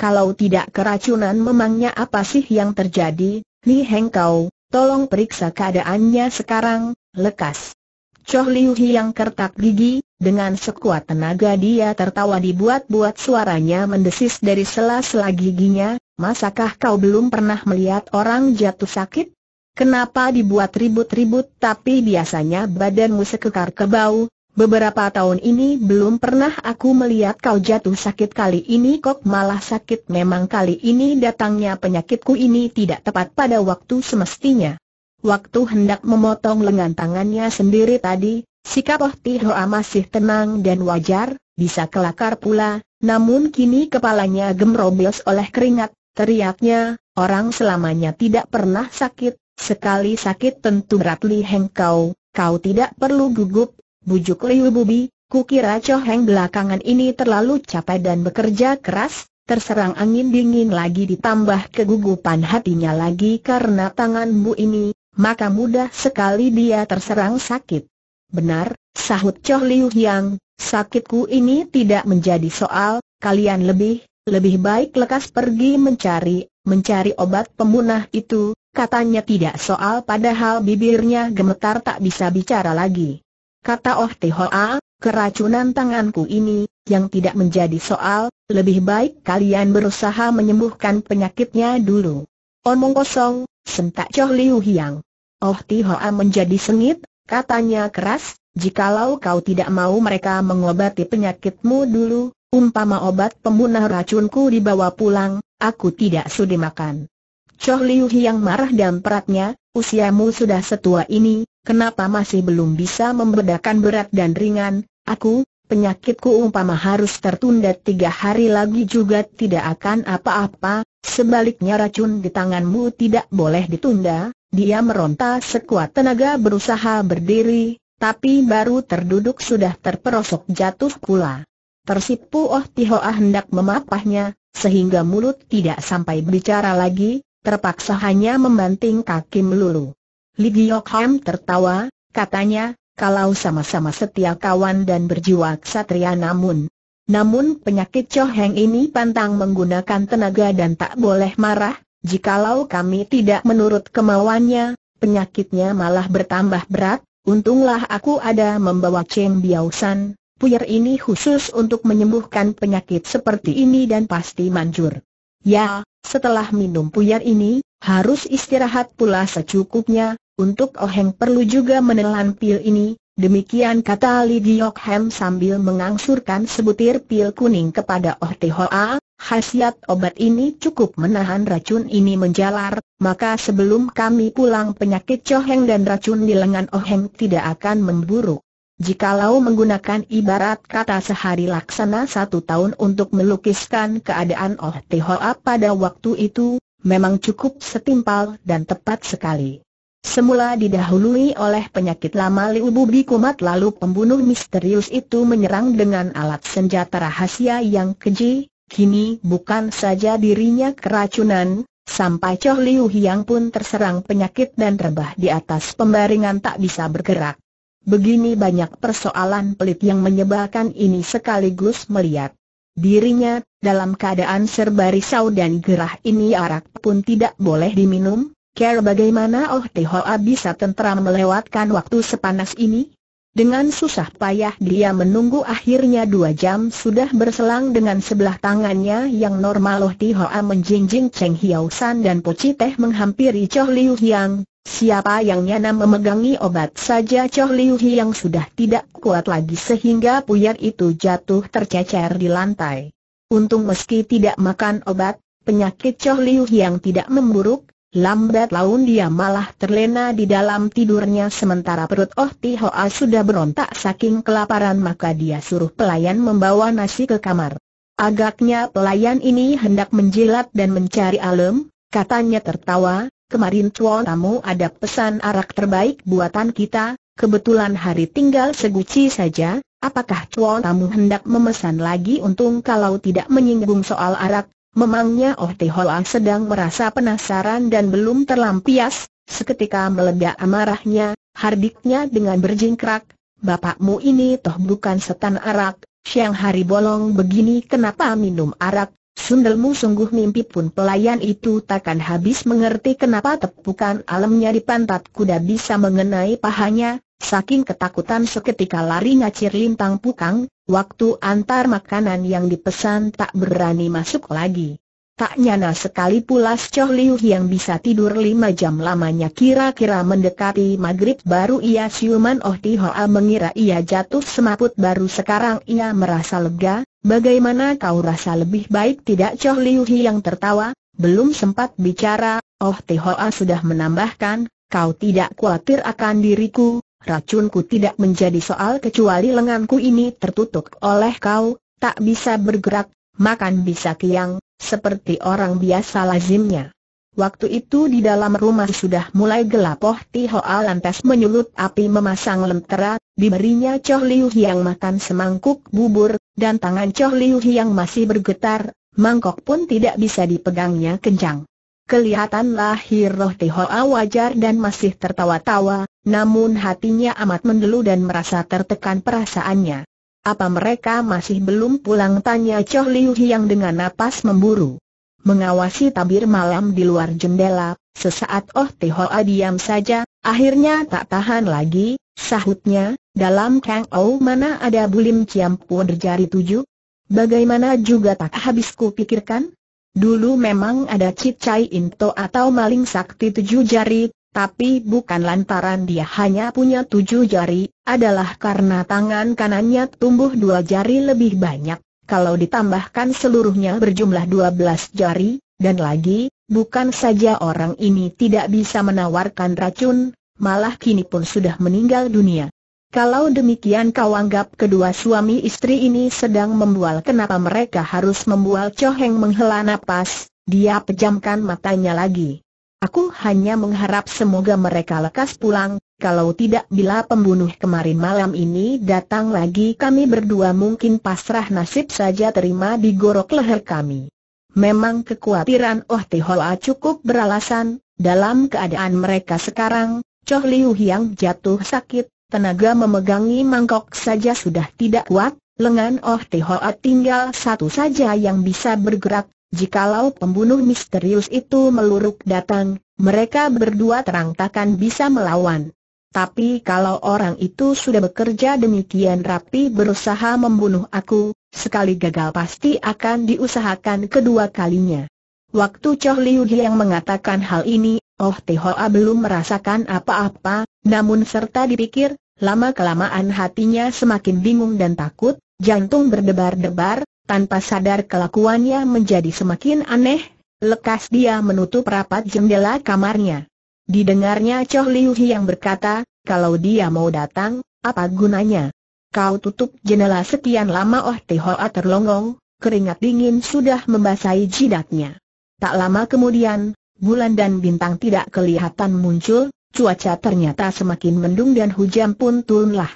Kalau tidak keracunan memangnya apa sih yang terjadi? Ni Heng kau, tolong periksa keadaannya sekarang, lekas. Choh Liu yang kertak gigi, dengan sekuat tenaga dia tertawa dibuat-buat suaranya mendesis dari sela-sela giginya, masakah kau belum pernah melihat orang jatuh sakit? Kenapa dibuat ribut-ribut tapi biasanya badanmu sekekar kebau, beberapa tahun ini belum pernah aku melihat kau jatuh sakit kali ini kok malah sakit memang kali ini datangnya penyakitku ini tidak tepat pada waktu semestinya. Waktu hendak memotong lengan tangannya sendiri tadi, sikap Oh Tihoa masih tenang dan wajar, bisa kelakar pula, namun kini kepalanya gemrobles oleh keringat, teriaknya, orang selamanya tidak pernah sakit, Sekali sakit tentu berat Li Heng kau, kau tidak perlu gugup, bujuk Liu Bubi, kukira Cho Heng belakangan ini terlalu capek dan bekerja keras, terserang angin dingin lagi ditambah kegugupan hatinya lagi karena tanganmu ini, maka mudah sekali dia terserang sakit. Benar, sahut Cho Liu Yang, sakitku ini tidak menjadi soal, kalian lebih, lebih baik lekas pergi mencari, mencari obat pemunah itu, Katanya tidak soal padahal bibirnya gemetar tak bisa bicara lagi. Kata Oh Hoa, keracunan tanganku ini, yang tidak menjadi soal, lebih baik kalian berusaha menyembuhkan penyakitnya dulu. Omong kosong, sentak Choh Liu Hiang. Oh Hoa menjadi sengit, katanya keras, jikalau kau tidak mau mereka mengobati penyakitmu dulu, umpama obat pembunuh racunku dibawa pulang, aku tidak sudi makan. Choh Liu yang marah dan peratnya, usiamu sudah setua ini, kenapa masih belum bisa membedakan berat dan ringan, aku, penyakitku umpama harus tertunda tiga hari lagi juga tidak akan apa-apa, sebaliknya racun di tanganmu tidak boleh ditunda, dia meronta sekuat tenaga berusaha berdiri, tapi baru terduduk sudah terperosok jatuh pula. Tersipu Oh Tihoa hendak memapahnya, sehingga mulut tidak sampai bicara lagi, terpaksa hanya membanting kaki melulu. Li Giokham tertawa, katanya, kalau sama-sama setia kawan dan berjiwa ksatria namun. Namun penyakit Cho Heng ini pantang menggunakan tenaga dan tak boleh marah, jikalau kami tidak menurut kemauannya, penyakitnya malah bertambah berat, untunglah aku ada membawa Cheng Biausan, puyer ini khusus untuk menyembuhkan penyakit seperti ini dan pasti manjur. Ya, setelah minum puyar ini, harus istirahat pula secukupnya, untuk Oheng perlu juga menelan pil ini, demikian kata Li Giok Hem sambil mengangsurkan sebutir pil kuning kepada Oh Hoa, khasiat obat ini cukup menahan racun ini menjalar, maka sebelum kami pulang penyakit Choheng dan racun di lengan Oheng tidak akan memburuk. Jikalau menggunakan ibarat kata sehari laksana satu tahun untuk melukiskan keadaan Oh Tihoa pada waktu itu, memang cukup setimpal dan tepat sekali. Semula didahului oleh penyakit lama Liu Bubi Kumat lalu pembunuh misterius itu menyerang dengan alat senjata rahasia yang keji, kini bukan saja dirinya keracunan, sampai Choh Liu Hiang pun terserang penyakit dan rebah di atas pembaringan tak bisa bergerak. Begini banyak persoalan pelik yang menyebalkan ini sekaligus melihat dirinya, dalam keadaan serba risau dan gerah ini arak pun tidak boleh diminum, care bagaimana Oh Tihoa bisa tentram melewatkan waktu sepanas ini? Dengan susah payah dia menunggu akhirnya dua jam sudah berselang dengan sebelah tangannya yang normal Oh Tihoa menjinjing Cheng Hiau San dan pochi Teh menghampiri Choh Liu Yang, Siapa yang nyana memegangi obat saja Choh Liu yang sudah tidak kuat lagi sehingga puyar itu jatuh tercecer di lantai. Untung meski tidak makan obat, penyakit Choh Liu yang tidak memburuk, lambat laun dia malah terlena di dalam tidurnya sementara perut Oh Ti Hoa sudah berontak saking kelaparan maka dia suruh pelayan membawa nasi ke kamar. Agaknya pelayan ini hendak menjilat dan mencari alam, katanya tertawa, kemarin Chuan tamu ada pesan arak terbaik buatan kita, kebetulan hari tinggal seguci saja, apakah Chuan tamu hendak memesan lagi untung kalau tidak menyinggung soal arak, memangnya Oh Tehoa sedang merasa penasaran dan belum terlampias, seketika meledak amarahnya, hardiknya dengan berjingkrak, bapakmu ini toh bukan setan arak, siang hari bolong begini kenapa minum arak, Sundelmu sungguh mimpi pun pelayan itu takkan habis mengerti kenapa tepukan alamnya di pantat kuda bisa mengenai pahanya, saking ketakutan seketika lari ngacir lintang pukang, waktu antar makanan yang dipesan tak berani masuk lagi. Tak nyana sekali pula Choh Liu yang bisa tidur lima jam lamanya kira-kira mendekati maghrib baru ia siuman Oh Ti Hoa mengira ia jatuh semaput baru sekarang ia merasa lega, Bagaimana kau rasa lebih baik tidak Choh Liu Hi yang tertawa, belum sempat bicara, Oh Hoa sudah menambahkan, kau tidak khawatir akan diriku, racunku tidak menjadi soal kecuali lenganku ini tertutup oleh kau, tak bisa bergerak, makan bisa kiang, seperti orang biasa lazimnya. Waktu itu di dalam rumah sudah mulai gelap Oh Hoa lantas menyulut api memasang lentera, diberinya Choh Liu yang makan semangkuk bubur, dan tangan Choh Liu yang masih bergetar, mangkok pun tidak bisa dipegangnya kencang. Kelihatanlah Hiroh Tihoa wajar dan masih tertawa-tawa, namun hatinya amat mendelu dan merasa tertekan perasaannya. Apa mereka masih belum pulang tanya Choh Liu yang dengan napas memburu. Mengawasi tabir malam di luar jendela, sesaat Oh Tihoa diam saja, akhirnya tak tahan lagi, Sahutnya, dalam Kang Ou mana ada bulim ciampu berjari tujuh? Bagaimana juga tak habis kupikirkan? Dulu memang ada cicai into atau maling sakti tujuh jari, tapi bukan lantaran dia hanya punya tujuh jari, adalah karena tangan kanannya tumbuh dua jari lebih banyak, kalau ditambahkan seluruhnya berjumlah dua belas jari, dan lagi, bukan saja orang ini tidak bisa menawarkan racun, malah kini pun sudah meninggal dunia. Kalau demikian kau anggap kedua suami istri ini sedang membual kenapa mereka harus membual Coheng menghela napas, dia pejamkan matanya lagi. Aku hanya mengharap semoga mereka lekas pulang, kalau tidak bila pembunuh kemarin malam ini datang lagi kami berdua mungkin pasrah nasib saja terima di gorok leher kami. Memang kekhawatiran Oh Tihoa cukup beralasan, dalam keadaan mereka sekarang, Choh Liu Hiang jatuh sakit, tenaga memegangi mangkok saja sudah tidak kuat, lengan Oh Te Hoa tinggal satu saja yang bisa bergerak, jikalau pembunuh misterius itu meluruk datang, mereka berdua terang takkan bisa melawan. Tapi kalau orang itu sudah bekerja demikian rapi berusaha membunuh aku, sekali gagal pasti akan diusahakan kedua kalinya. Waktu Choh Liu Hiang mengatakan hal ini, Oh Tihoa belum merasakan apa-apa, namun serta dipikir, lama-kelamaan hatinya semakin bingung dan takut, jantung berdebar-debar, tanpa sadar kelakuannya menjadi semakin aneh, lekas dia menutup rapat jendela kamarnya. Didengarnya Choh Liu Hi yang berkata, kalau dia mau datang, apa gunanya? Kau tutup jendela sekian lama Oh Tihoa terlongong, keringat dingin sudah membasahi jidatnya. Tak lama kemudian, bulan dan bintang tidak kelihatan muncul, cuaca ternyata semakin mendung dan hujan pun turunlah.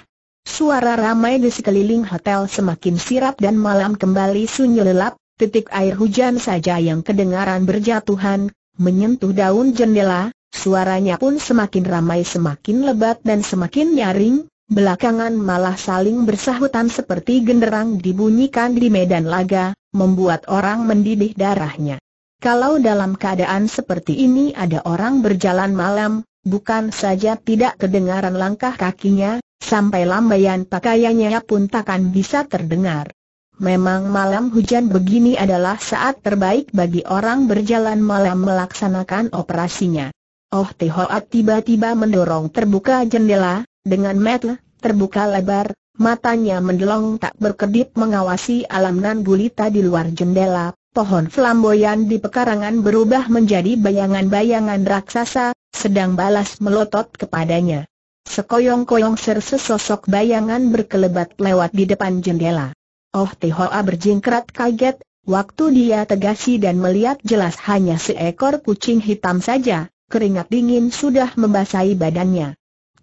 Suara ramai di sekeliling hotel semakin sirap dan malam kembali sunyi lelap, titik air hujan saja yang kedengaran berjatuhan, menyentuh daun jendela, suaranya pun semakin ramai semakin lebat dan semakin nyaring, belakangan malah saling bersahutan seperti genderang dibunyikan di medan laga, membuat orang mendidih darahnya. Kalau dalam keadaan seperti ini ada orang berjalan malam, bukan saja tidak kedengaran langkah kakinya, sampai lambaian pakaiannya pun takkan bisa terdengar. Memang malam hujan begini adalah saat terbaik bagi orang berjalan malam melaksanakan operasinya. Oh Tehoat tiba-tiba mendorong terbuka jendela, dengan metel, terbuka lebar, matanya mendelong tak berkedip mengawasi alam nan gulita di luar jendela, pohon flamboyan di pekarangan berubah menjadi bayangan-bayangan raksasa, sedang balas melotot kepadanya. Sekoyong-koyong sesosok bayangan berkelebat lewat di depan jendela. Oh Tihoa berjingkrat kaget, waktu dia tegasi dan melihat jelas hanya seekor kucing hitam saja, keringat dingin sudah membasahi badannya.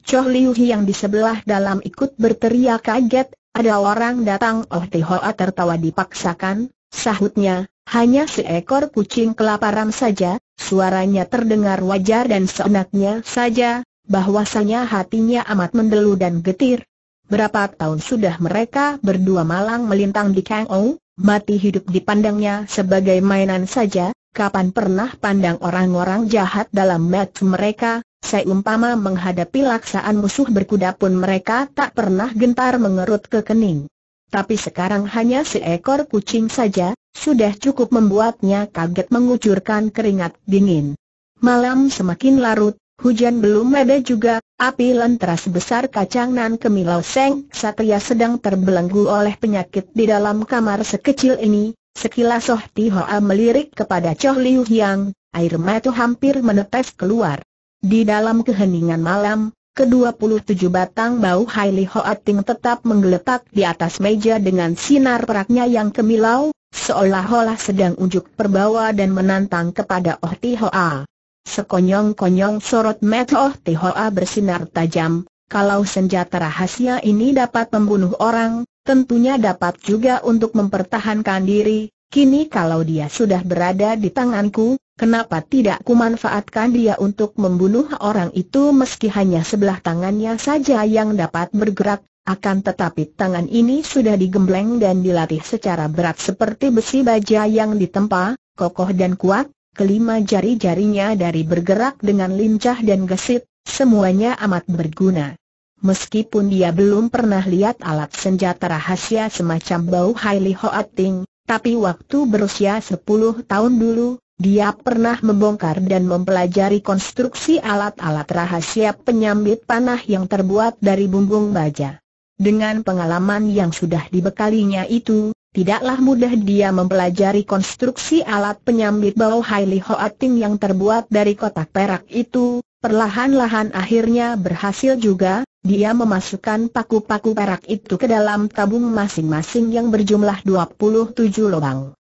Choh Liu yang di sebelah dalam ikut berteriak kaget, ada orang datang Oh Tihoa tertawa dipaksakan, sahutnya, hanya seekor kucing kelaparan saja, suaranya terdengar wajar dan seenaknya saja, bahwasanya hatinya amat mendelu dan getir. Berapa tahun sudah mereka berdua malang melintang di Kang Ou, mati hidup dipandangnya sebagai mainan saja, kapan pernah pandang orang-orang jahat dalam match mereka, seumpama menghadapi laksaan musuh berkuda pun mereka tak pernah gentar mengerut ke kening. Tapi sekarang hanya seekor kucing saja, sudah cukup membuatnya kaget mengucurkan keringat dingin. Malam semakin larut, hujan belum ada juga, api lentera sebesar kacang nan kemilau seng satria sedang terbelenggu oleh penyakit di dalam kamar sekecil ini, sekilas Soh Tihoa melirik kepada Choh Liu Hiang, air mata hampir menetes keluar. Di dalam keheningan malam, Kedua puluh tujuh batang bau Hai Li Hoating tetap menggeletak di atas meja dengan sinar peraknya yang kemilau, seolah-olah sedang unjuk perbawa dan menantang kepada Oh Ti Hoa. Sekonyong-konyong sorot mata Oh Ti Hoa bersinar tajam, kalau senjata rahasia ini dapat membunuh orang, tentunya dapat juga untuk mempertahankan diri, kini kalau dia sudah berada di tanganku, Kenapa tidak kumanfaatkan dia untuk membunuh orang itu meski hanya sebelah tangannya saja yang dapat bergerak, akan tetapi tangan ini sudah digembleng dan dilatih secara berat seperti besi baja yang ditempa, kokoh dan kuat, kelima jari-jarinya dari bergerak dengan lincah dan gesit, semuanya amat berguna. Meskipun dia belum pernah lihat alat senjata rahasia semacam bau Haili Hoating, tapi waktu berusia 10 tahun dulu, dia pernah membongkar dan mempelajari konstruksi alat-alat rahasia penyambit panah yang terbuat dari bumbung baja. Dengan pengalaman yang sudah dibekalinya itu, tidaklah mudah dia mempelajari konstruksi alat penyambit bau Haili Hoating yang terbuat dari kotak perak itu, perlahan-lahan akhirnya berhasil juga, dia memasukkan paku-paku perak itu ke dalam tabung masing-masing yang berjumlah 27 lubang.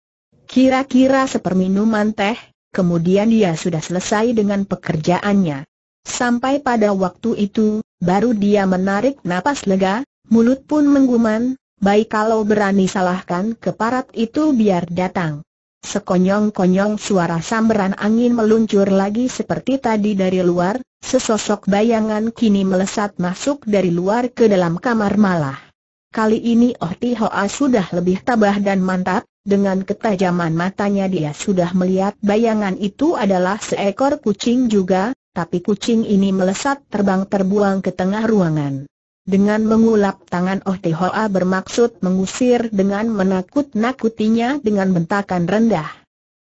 Kira-kira seperminuman teh, kemudian dia sudah selesai dengan pekerjaannya. Sampai pada waktu itu, baru dia menarik napas lega, mulut pun mengguman, baik kalau berani salahkan keparat itu biar datang. Sekonyong-konyong suara samberan angin meluncur lagi seperti tadi dari luar, sesosok bayangan kini melesat masuk dari luar ke dalam kamar malah. Kali ini Oh Ti Hoa sudah lebih tabah dan mantap, dengan ketajaman matanya dia sudah melihat bayangan itu adalah seekor kucing juga, tapi kucing ini melesat terbang terbuang ke tengah ruangan. Dengan mengulap tangan Oh Hoa bermaksud mengusir dengan menakut-nakutinya dengan bentakan rendah.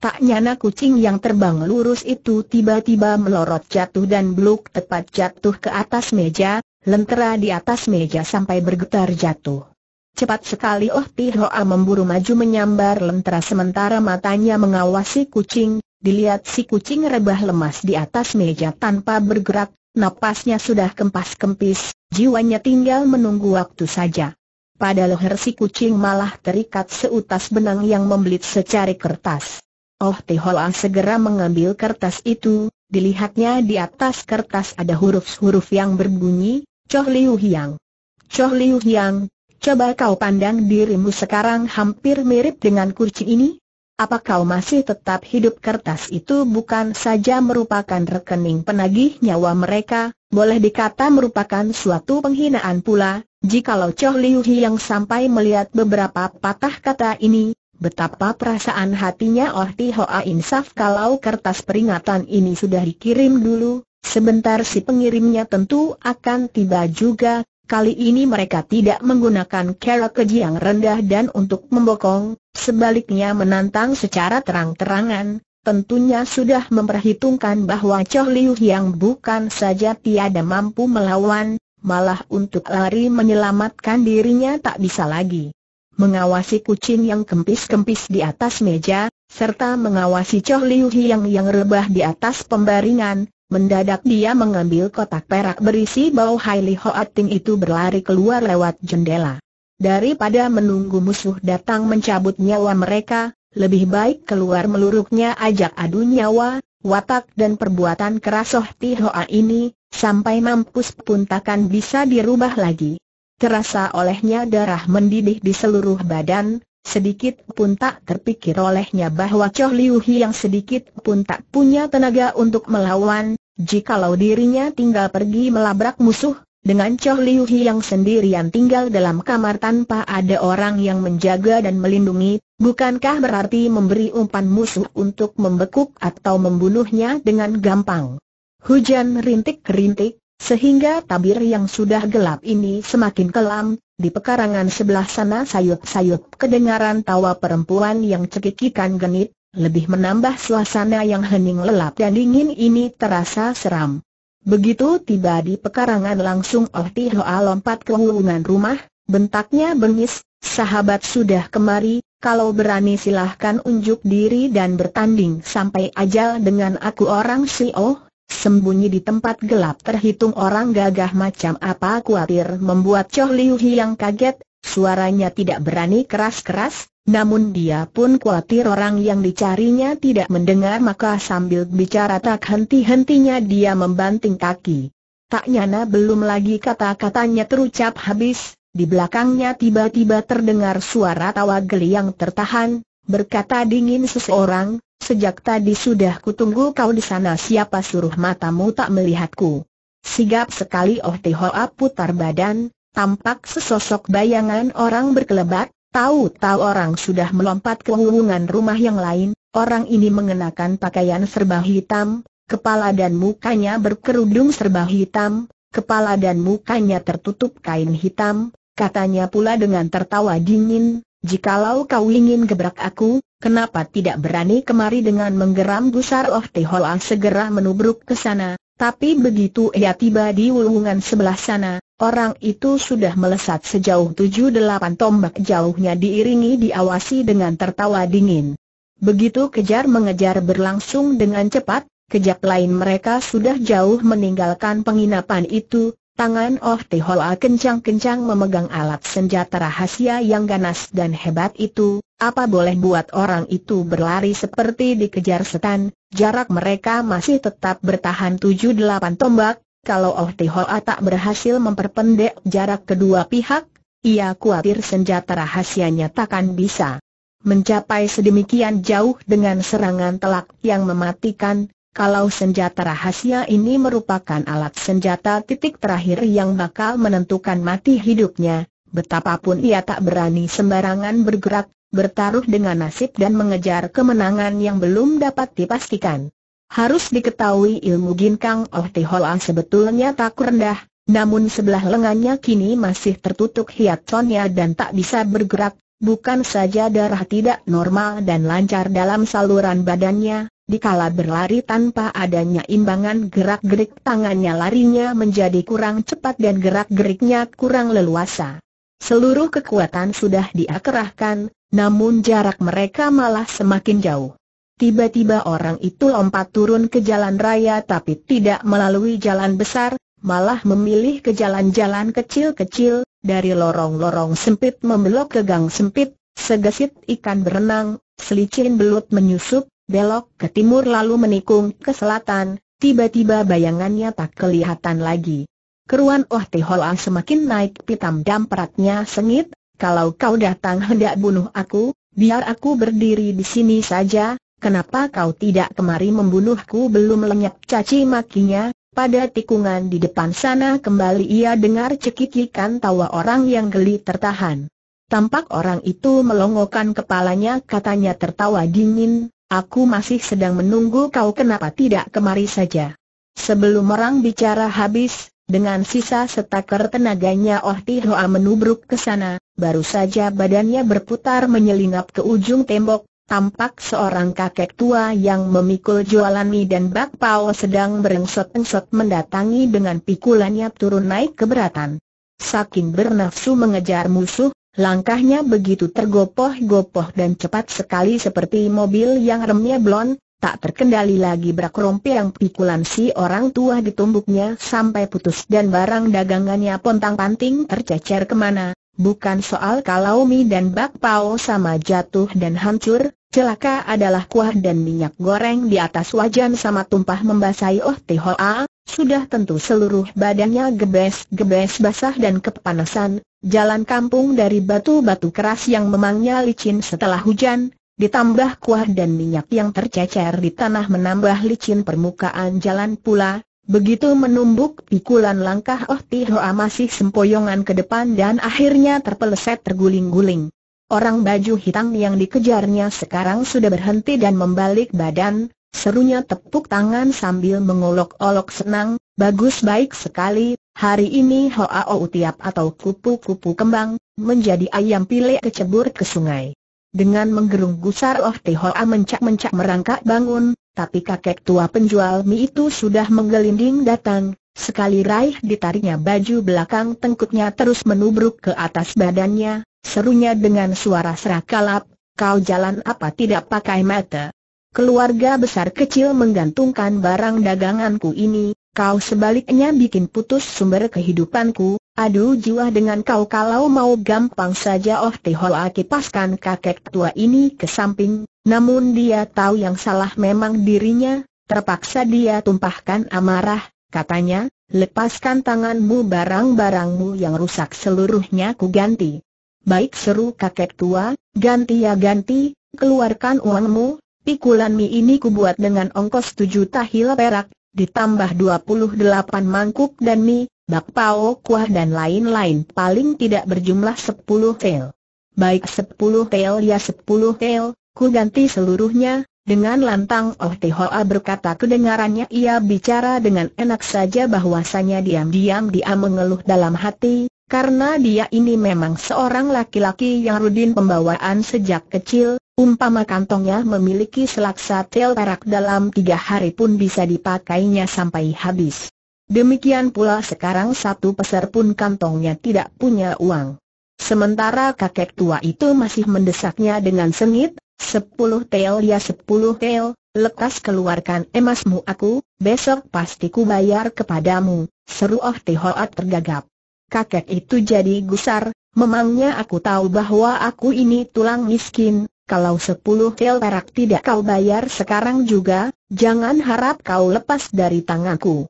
Tak nyana kucing yang terbang lurus itu tiba-tiba melorot jatuh dan bluk tepat jatuh ke atas meja, lentera di atas meja sampai bergetar jatuh. Cepat sekali Oh Tihoa memburu maju menyambar lentera sementara matanya mengawasi kucing, dilihat si kucing rebah lemas di atas meja tanpa bergerak, napasnya sudah kempas-kempis, jiwanya tinggal menunggu waktu saja. Pada leher si kucing malah terikat seutas benang yang membelit secari kertas. Oh Tihoa segera mengambil kertas itu, dilihatnya di atas kertas ada huruf-huruf yang berbunyi, Choh Liu Hiang. Choh Liu Hiang, Coba kau pandang dirimu sekarang hampir mirip dengan kurci ini. Apa kau masih tetap hidup kertas itu bukan saja merupakan rekening penagih nyawa mereka, boleh dikata merupakan suatu penghinaan pula, jikalau Choh Liu yang sampai melihat beberapa patah kata ini, betapa perasaan hatinya Oh Ti Hoa Insaf kalau kertas peringatan ini sudah dikirim dulu, sebentar si pengirimnya tentu akan tiba juga, Kali ini mereka tidak menggunakan cara keji yang rendah dan untuk membokong, sebaliknya menantang secara terang-terangan, tentunya sudah memperhitungkan bahwa Choh Liu yang bukan saja tiada mampu melawan, malah untuk lari menyelamatkan dirinya tak bisa lagi. Mengawasi kucing yang kempis-kempis di atas meja, serta mengawasi Choh Liu yang yang rebah di atas pembaringan, Mendadak dia mengambil kotak perak berisi bau Haili Hoating itu berlari keluar lewat jendela. Daripada menunggu musuh datang mencabut nyawa mereka, lebih baik keluar meluruknya ajak adu nyawa, watak dan perbuatan keras Soh Hoa ini, sampai mampus pun takkan bisa dirubah lagi. Terasa olehnya darah mendidih di seluruh badan, sedikit pun tak terpikir olehnya bahwa Choh Liu Hi yang sedikit pun tak punya tenaga untuk melawan, jikalau dirinya tinggal pergi melabrak musuh, dengan Choh Liu Hi yang sendirian tinggal dalam kamar tanpa ada orang yang menjaga dan melindungi, bukankah berarti memberi umpan musuh untuk membekuk atau membunuhnya dengan gampang? Hujan rintik-rintik, sehingga tabir yang sudah gelap ini semakin kelam, di pekarangan sebelah sana sayup-sayup kedengaran tawa perempuan yang cekikikan genit, lebih menambah suasana yang hening lelap dan dingin ini terasa seram. Begitu tiba di pekarangan langsung Oh Tihoa lompat ke hubungan rumah, bentaknya bengis, sahabat sudah kemari, kalau berani silahkan unjuk diri dan bertanding sampai ajal dengan aku orang si Oh. Sembunyi di tempat gelap terhitung orang gagah macam apa kuatir membuat Choh Liu Hiang kaget, suaranya tidak berani keras-keras, namun dia pun kuatir orang yang dicarinya tidak mendengar maka sambil bicara tak henti-hentinya dia membanting kaki. Tak nyana belum lagi kata-katanya terucap habis, di belakangnya tiba-tiba terdengar suara tawa geli yang tertahan, berkata dingin seseorang, Sejak tadi sudah kutunggu kau di sana siapa suruh matamu tak melihatku. Sigap sekali Oh Hoa putar badan, tampak sesosok bayangan orang berkelebat, tahu-tahu orang sudah melompat ke hubungan rumah yang lain, orang ini mengenakan pakaian serba hitam, kepala dan mukanya berkerudung serba hitam, kepala dan mukanya tertutup kain hitam, katanya pula dengan tertawa dingin, Jikalau kau ingin gebrak aku, Kenapa tidak berani kemari dengan menggeram gusar Oh Tihoa segera menubruk ke sana, tapi begitu ia tiba di wulungan sebelah sana, orang itu sudah melesat sejauh tujuh delapan tombak jauhnya diiringi diawasi dengan tertawa dingin. Begitu kejar mengejar berlangsung dengan cepat, Kejap lain mereka sudah jauh meninggalkan penginapan itu, Tangan Oh Tehola kencang-kencang memegang alat senjata rahasia yang ganas dan hebat itu, apa boleh buat orang itu berlari seperti dikejar setan, jarak mereka masih tetap bertahan 7-8 tombak, kalau Oh Tehola tak berhasil memperpendek jarak kedua pihak, ia khawatir senjata rahasianya takkan bisa mencapai sedemikian jauh dengan serangan telak yang mematikan, kalau senjata rahasia ini merupakan alat senjata titik terakhir yang bakal menentukan mati hidupnya, betapapun ia tak berani sembarangan bergerak, bertaruh dengan nasib dan mengejar kemenangan yang belum dapat dipastikan. Harus diketahui ilmu ginkang Oh Tihoa sebetulnya tak rendah, namun sebelah lengannya kini masih tertutup hiatonnya dan tak bisa bergerak, bukan saja darah tidak normal dan lancar dalam saluran badannya, Dikala berlari tanpa adanya imbangan gerak-gerik tangannya larinya menjadi kurang cepat dan gerak-geriknya kurang leluasa. Seluruh kekuatan sudah diakerahkan, namun jarak mereka malah semakin jauh. Tiba-tiba orang itu lompat turun ke jalan raya tapi tidak melalui jalan besar, malah memilih ke jalan-jalan kecil-kecil, dari lorong-lorong sempit membelok ke gang sempit, segesit ikan berenang, selicin belut menyusup, belok ke timur lalu menikung ke selatan, tiba-tiba bayangannya tak kelihatan lagi. Keruan Oh Tehoa semakin naik pitam dampratnya sengit, kalau kau datang hendak bunuh aku, biar aku berdiri di sini saja, kenapa kau tidak kemari membunuhku belum lenyap caci makinya, pada tikungan di depan sana kembali ia dengar cekikikan tawa orang yang geli tertahan. Tampak orang itu melongokkan kepalanya katanya tertawa dingin, Aku masih sedang menunggu kau kenapa tidak kemari saja. Sebelum orang bicara habis, dengan sisa setaker tenaganya Oh Tihoa menubruk ke sana, baru saja badannya berputar menyelinap ke ujung tembok, tampak seorang kakek tua yang memikul jualan mie dan bakpao sedang berengsot-engsot mendatangi dengan pikulannya turun naik keberatan. Saking bernafsu mengejar musuh, Langkahnya begitu tergopoh-gopoh dan cepat sekali seperti mobil yang remnya blon, tak terkendali lagi berkerompi yang pikulan si orang tua ditumbuknya sampai putus dan barang dagangannya pontang-panting tercecer kemana. Bukan soal kalau mie dan bakpao sama jatuh dan hancur, celaka adalah kuah dan minyak goreng di atas wajan sama tumpah membasahi oh tihoa, sudah tentu seluruh badannya gebes-gebes basah dan kepanasan, Jalan kampung dari batu-batu keras yang memangnya licin setelah hujan, ditambah kuah dan minyak yang tercecer di tanah menambah licin permukaan jalan pula, begitu menumbuk pikulan langkah Oh Tihoa masih sempoyongan ke depan dan akhirnya terpeleset terguling-guling. Orang baju hitam yang dikejarnya sekarang sudah berhenti dan membalik badan, serunya tepuk tangan sambil mengolok-olok senang, bagus baik sekali, Hari ini Hoao Tiap atau kupu-kupu kembang, menjadi ayam pilek kecebur ke sungai. Dengan menggerung gusar Oh Hoa mencak-mencak merangkak bangun, tapi kakek tua penjual mie itu sudah menggelinding datang, sekali raih ditariknya baju belakang tengkuknya terus menubruk ke atas badannya, serunya dengan suara serak kalap, kau jalan apa tidak pakai mata. Keluarga besar kecil menggantungkan barang daganganku ini, Kau sebaliknya bikin putus sumber kehidupanku, aduh jiwa dengan kau kalau mau gampang saja Oh aki paskan kakek tua ini ke samping, namun dia tahu yang salah memang dirinya, terpaksa dia tumpahkan amarah, katanya, lepaskan tanganmu barang-barangmu yang rusak seluruhnya ku ganti. Baik seru kakek tua, ganti ya ganti, keluarkan uangmu, pikulan mie ini ku buat dengan ongkos tujuh tahil perak, ditambah 28 mangkuk dan mie, bakpao kuah dan lain-lain paling tidak berjumlah 10 tel. Baik 10 tel ya 10 tel, ku ganti seluruhnya, dengan lantang Oh Hoa berkata kedengarannya ia bicara dengan enak saja bahwasanya diam-diam dia mengeluh dalam hati, karena dia ini memang seorang laki-laki yang rudin pembawaan sejak kecil, Umpama kantongnya memiliki selaksa tel perak dalam tiga hari pun bisa dipakainya sampai habis. Demikian pula sekarang satu peser pun kantongnya tidak punya uang. Sementara kakek tua itu masih mendesaknya dengan sengit, sepuluh tel ya sepuluh tel, lekas keluarkan emasmu aku, besok pasti ku bayar kepadamu, seru Oh Tehoat tergagap. Kakek itu jadi gusar, memangnya aku tahu bahwa aku ini tulang miskin, kalau sepuluh kel perak tidak kau bayar sekarang juga, jangan harap kau lepas dari tanganku.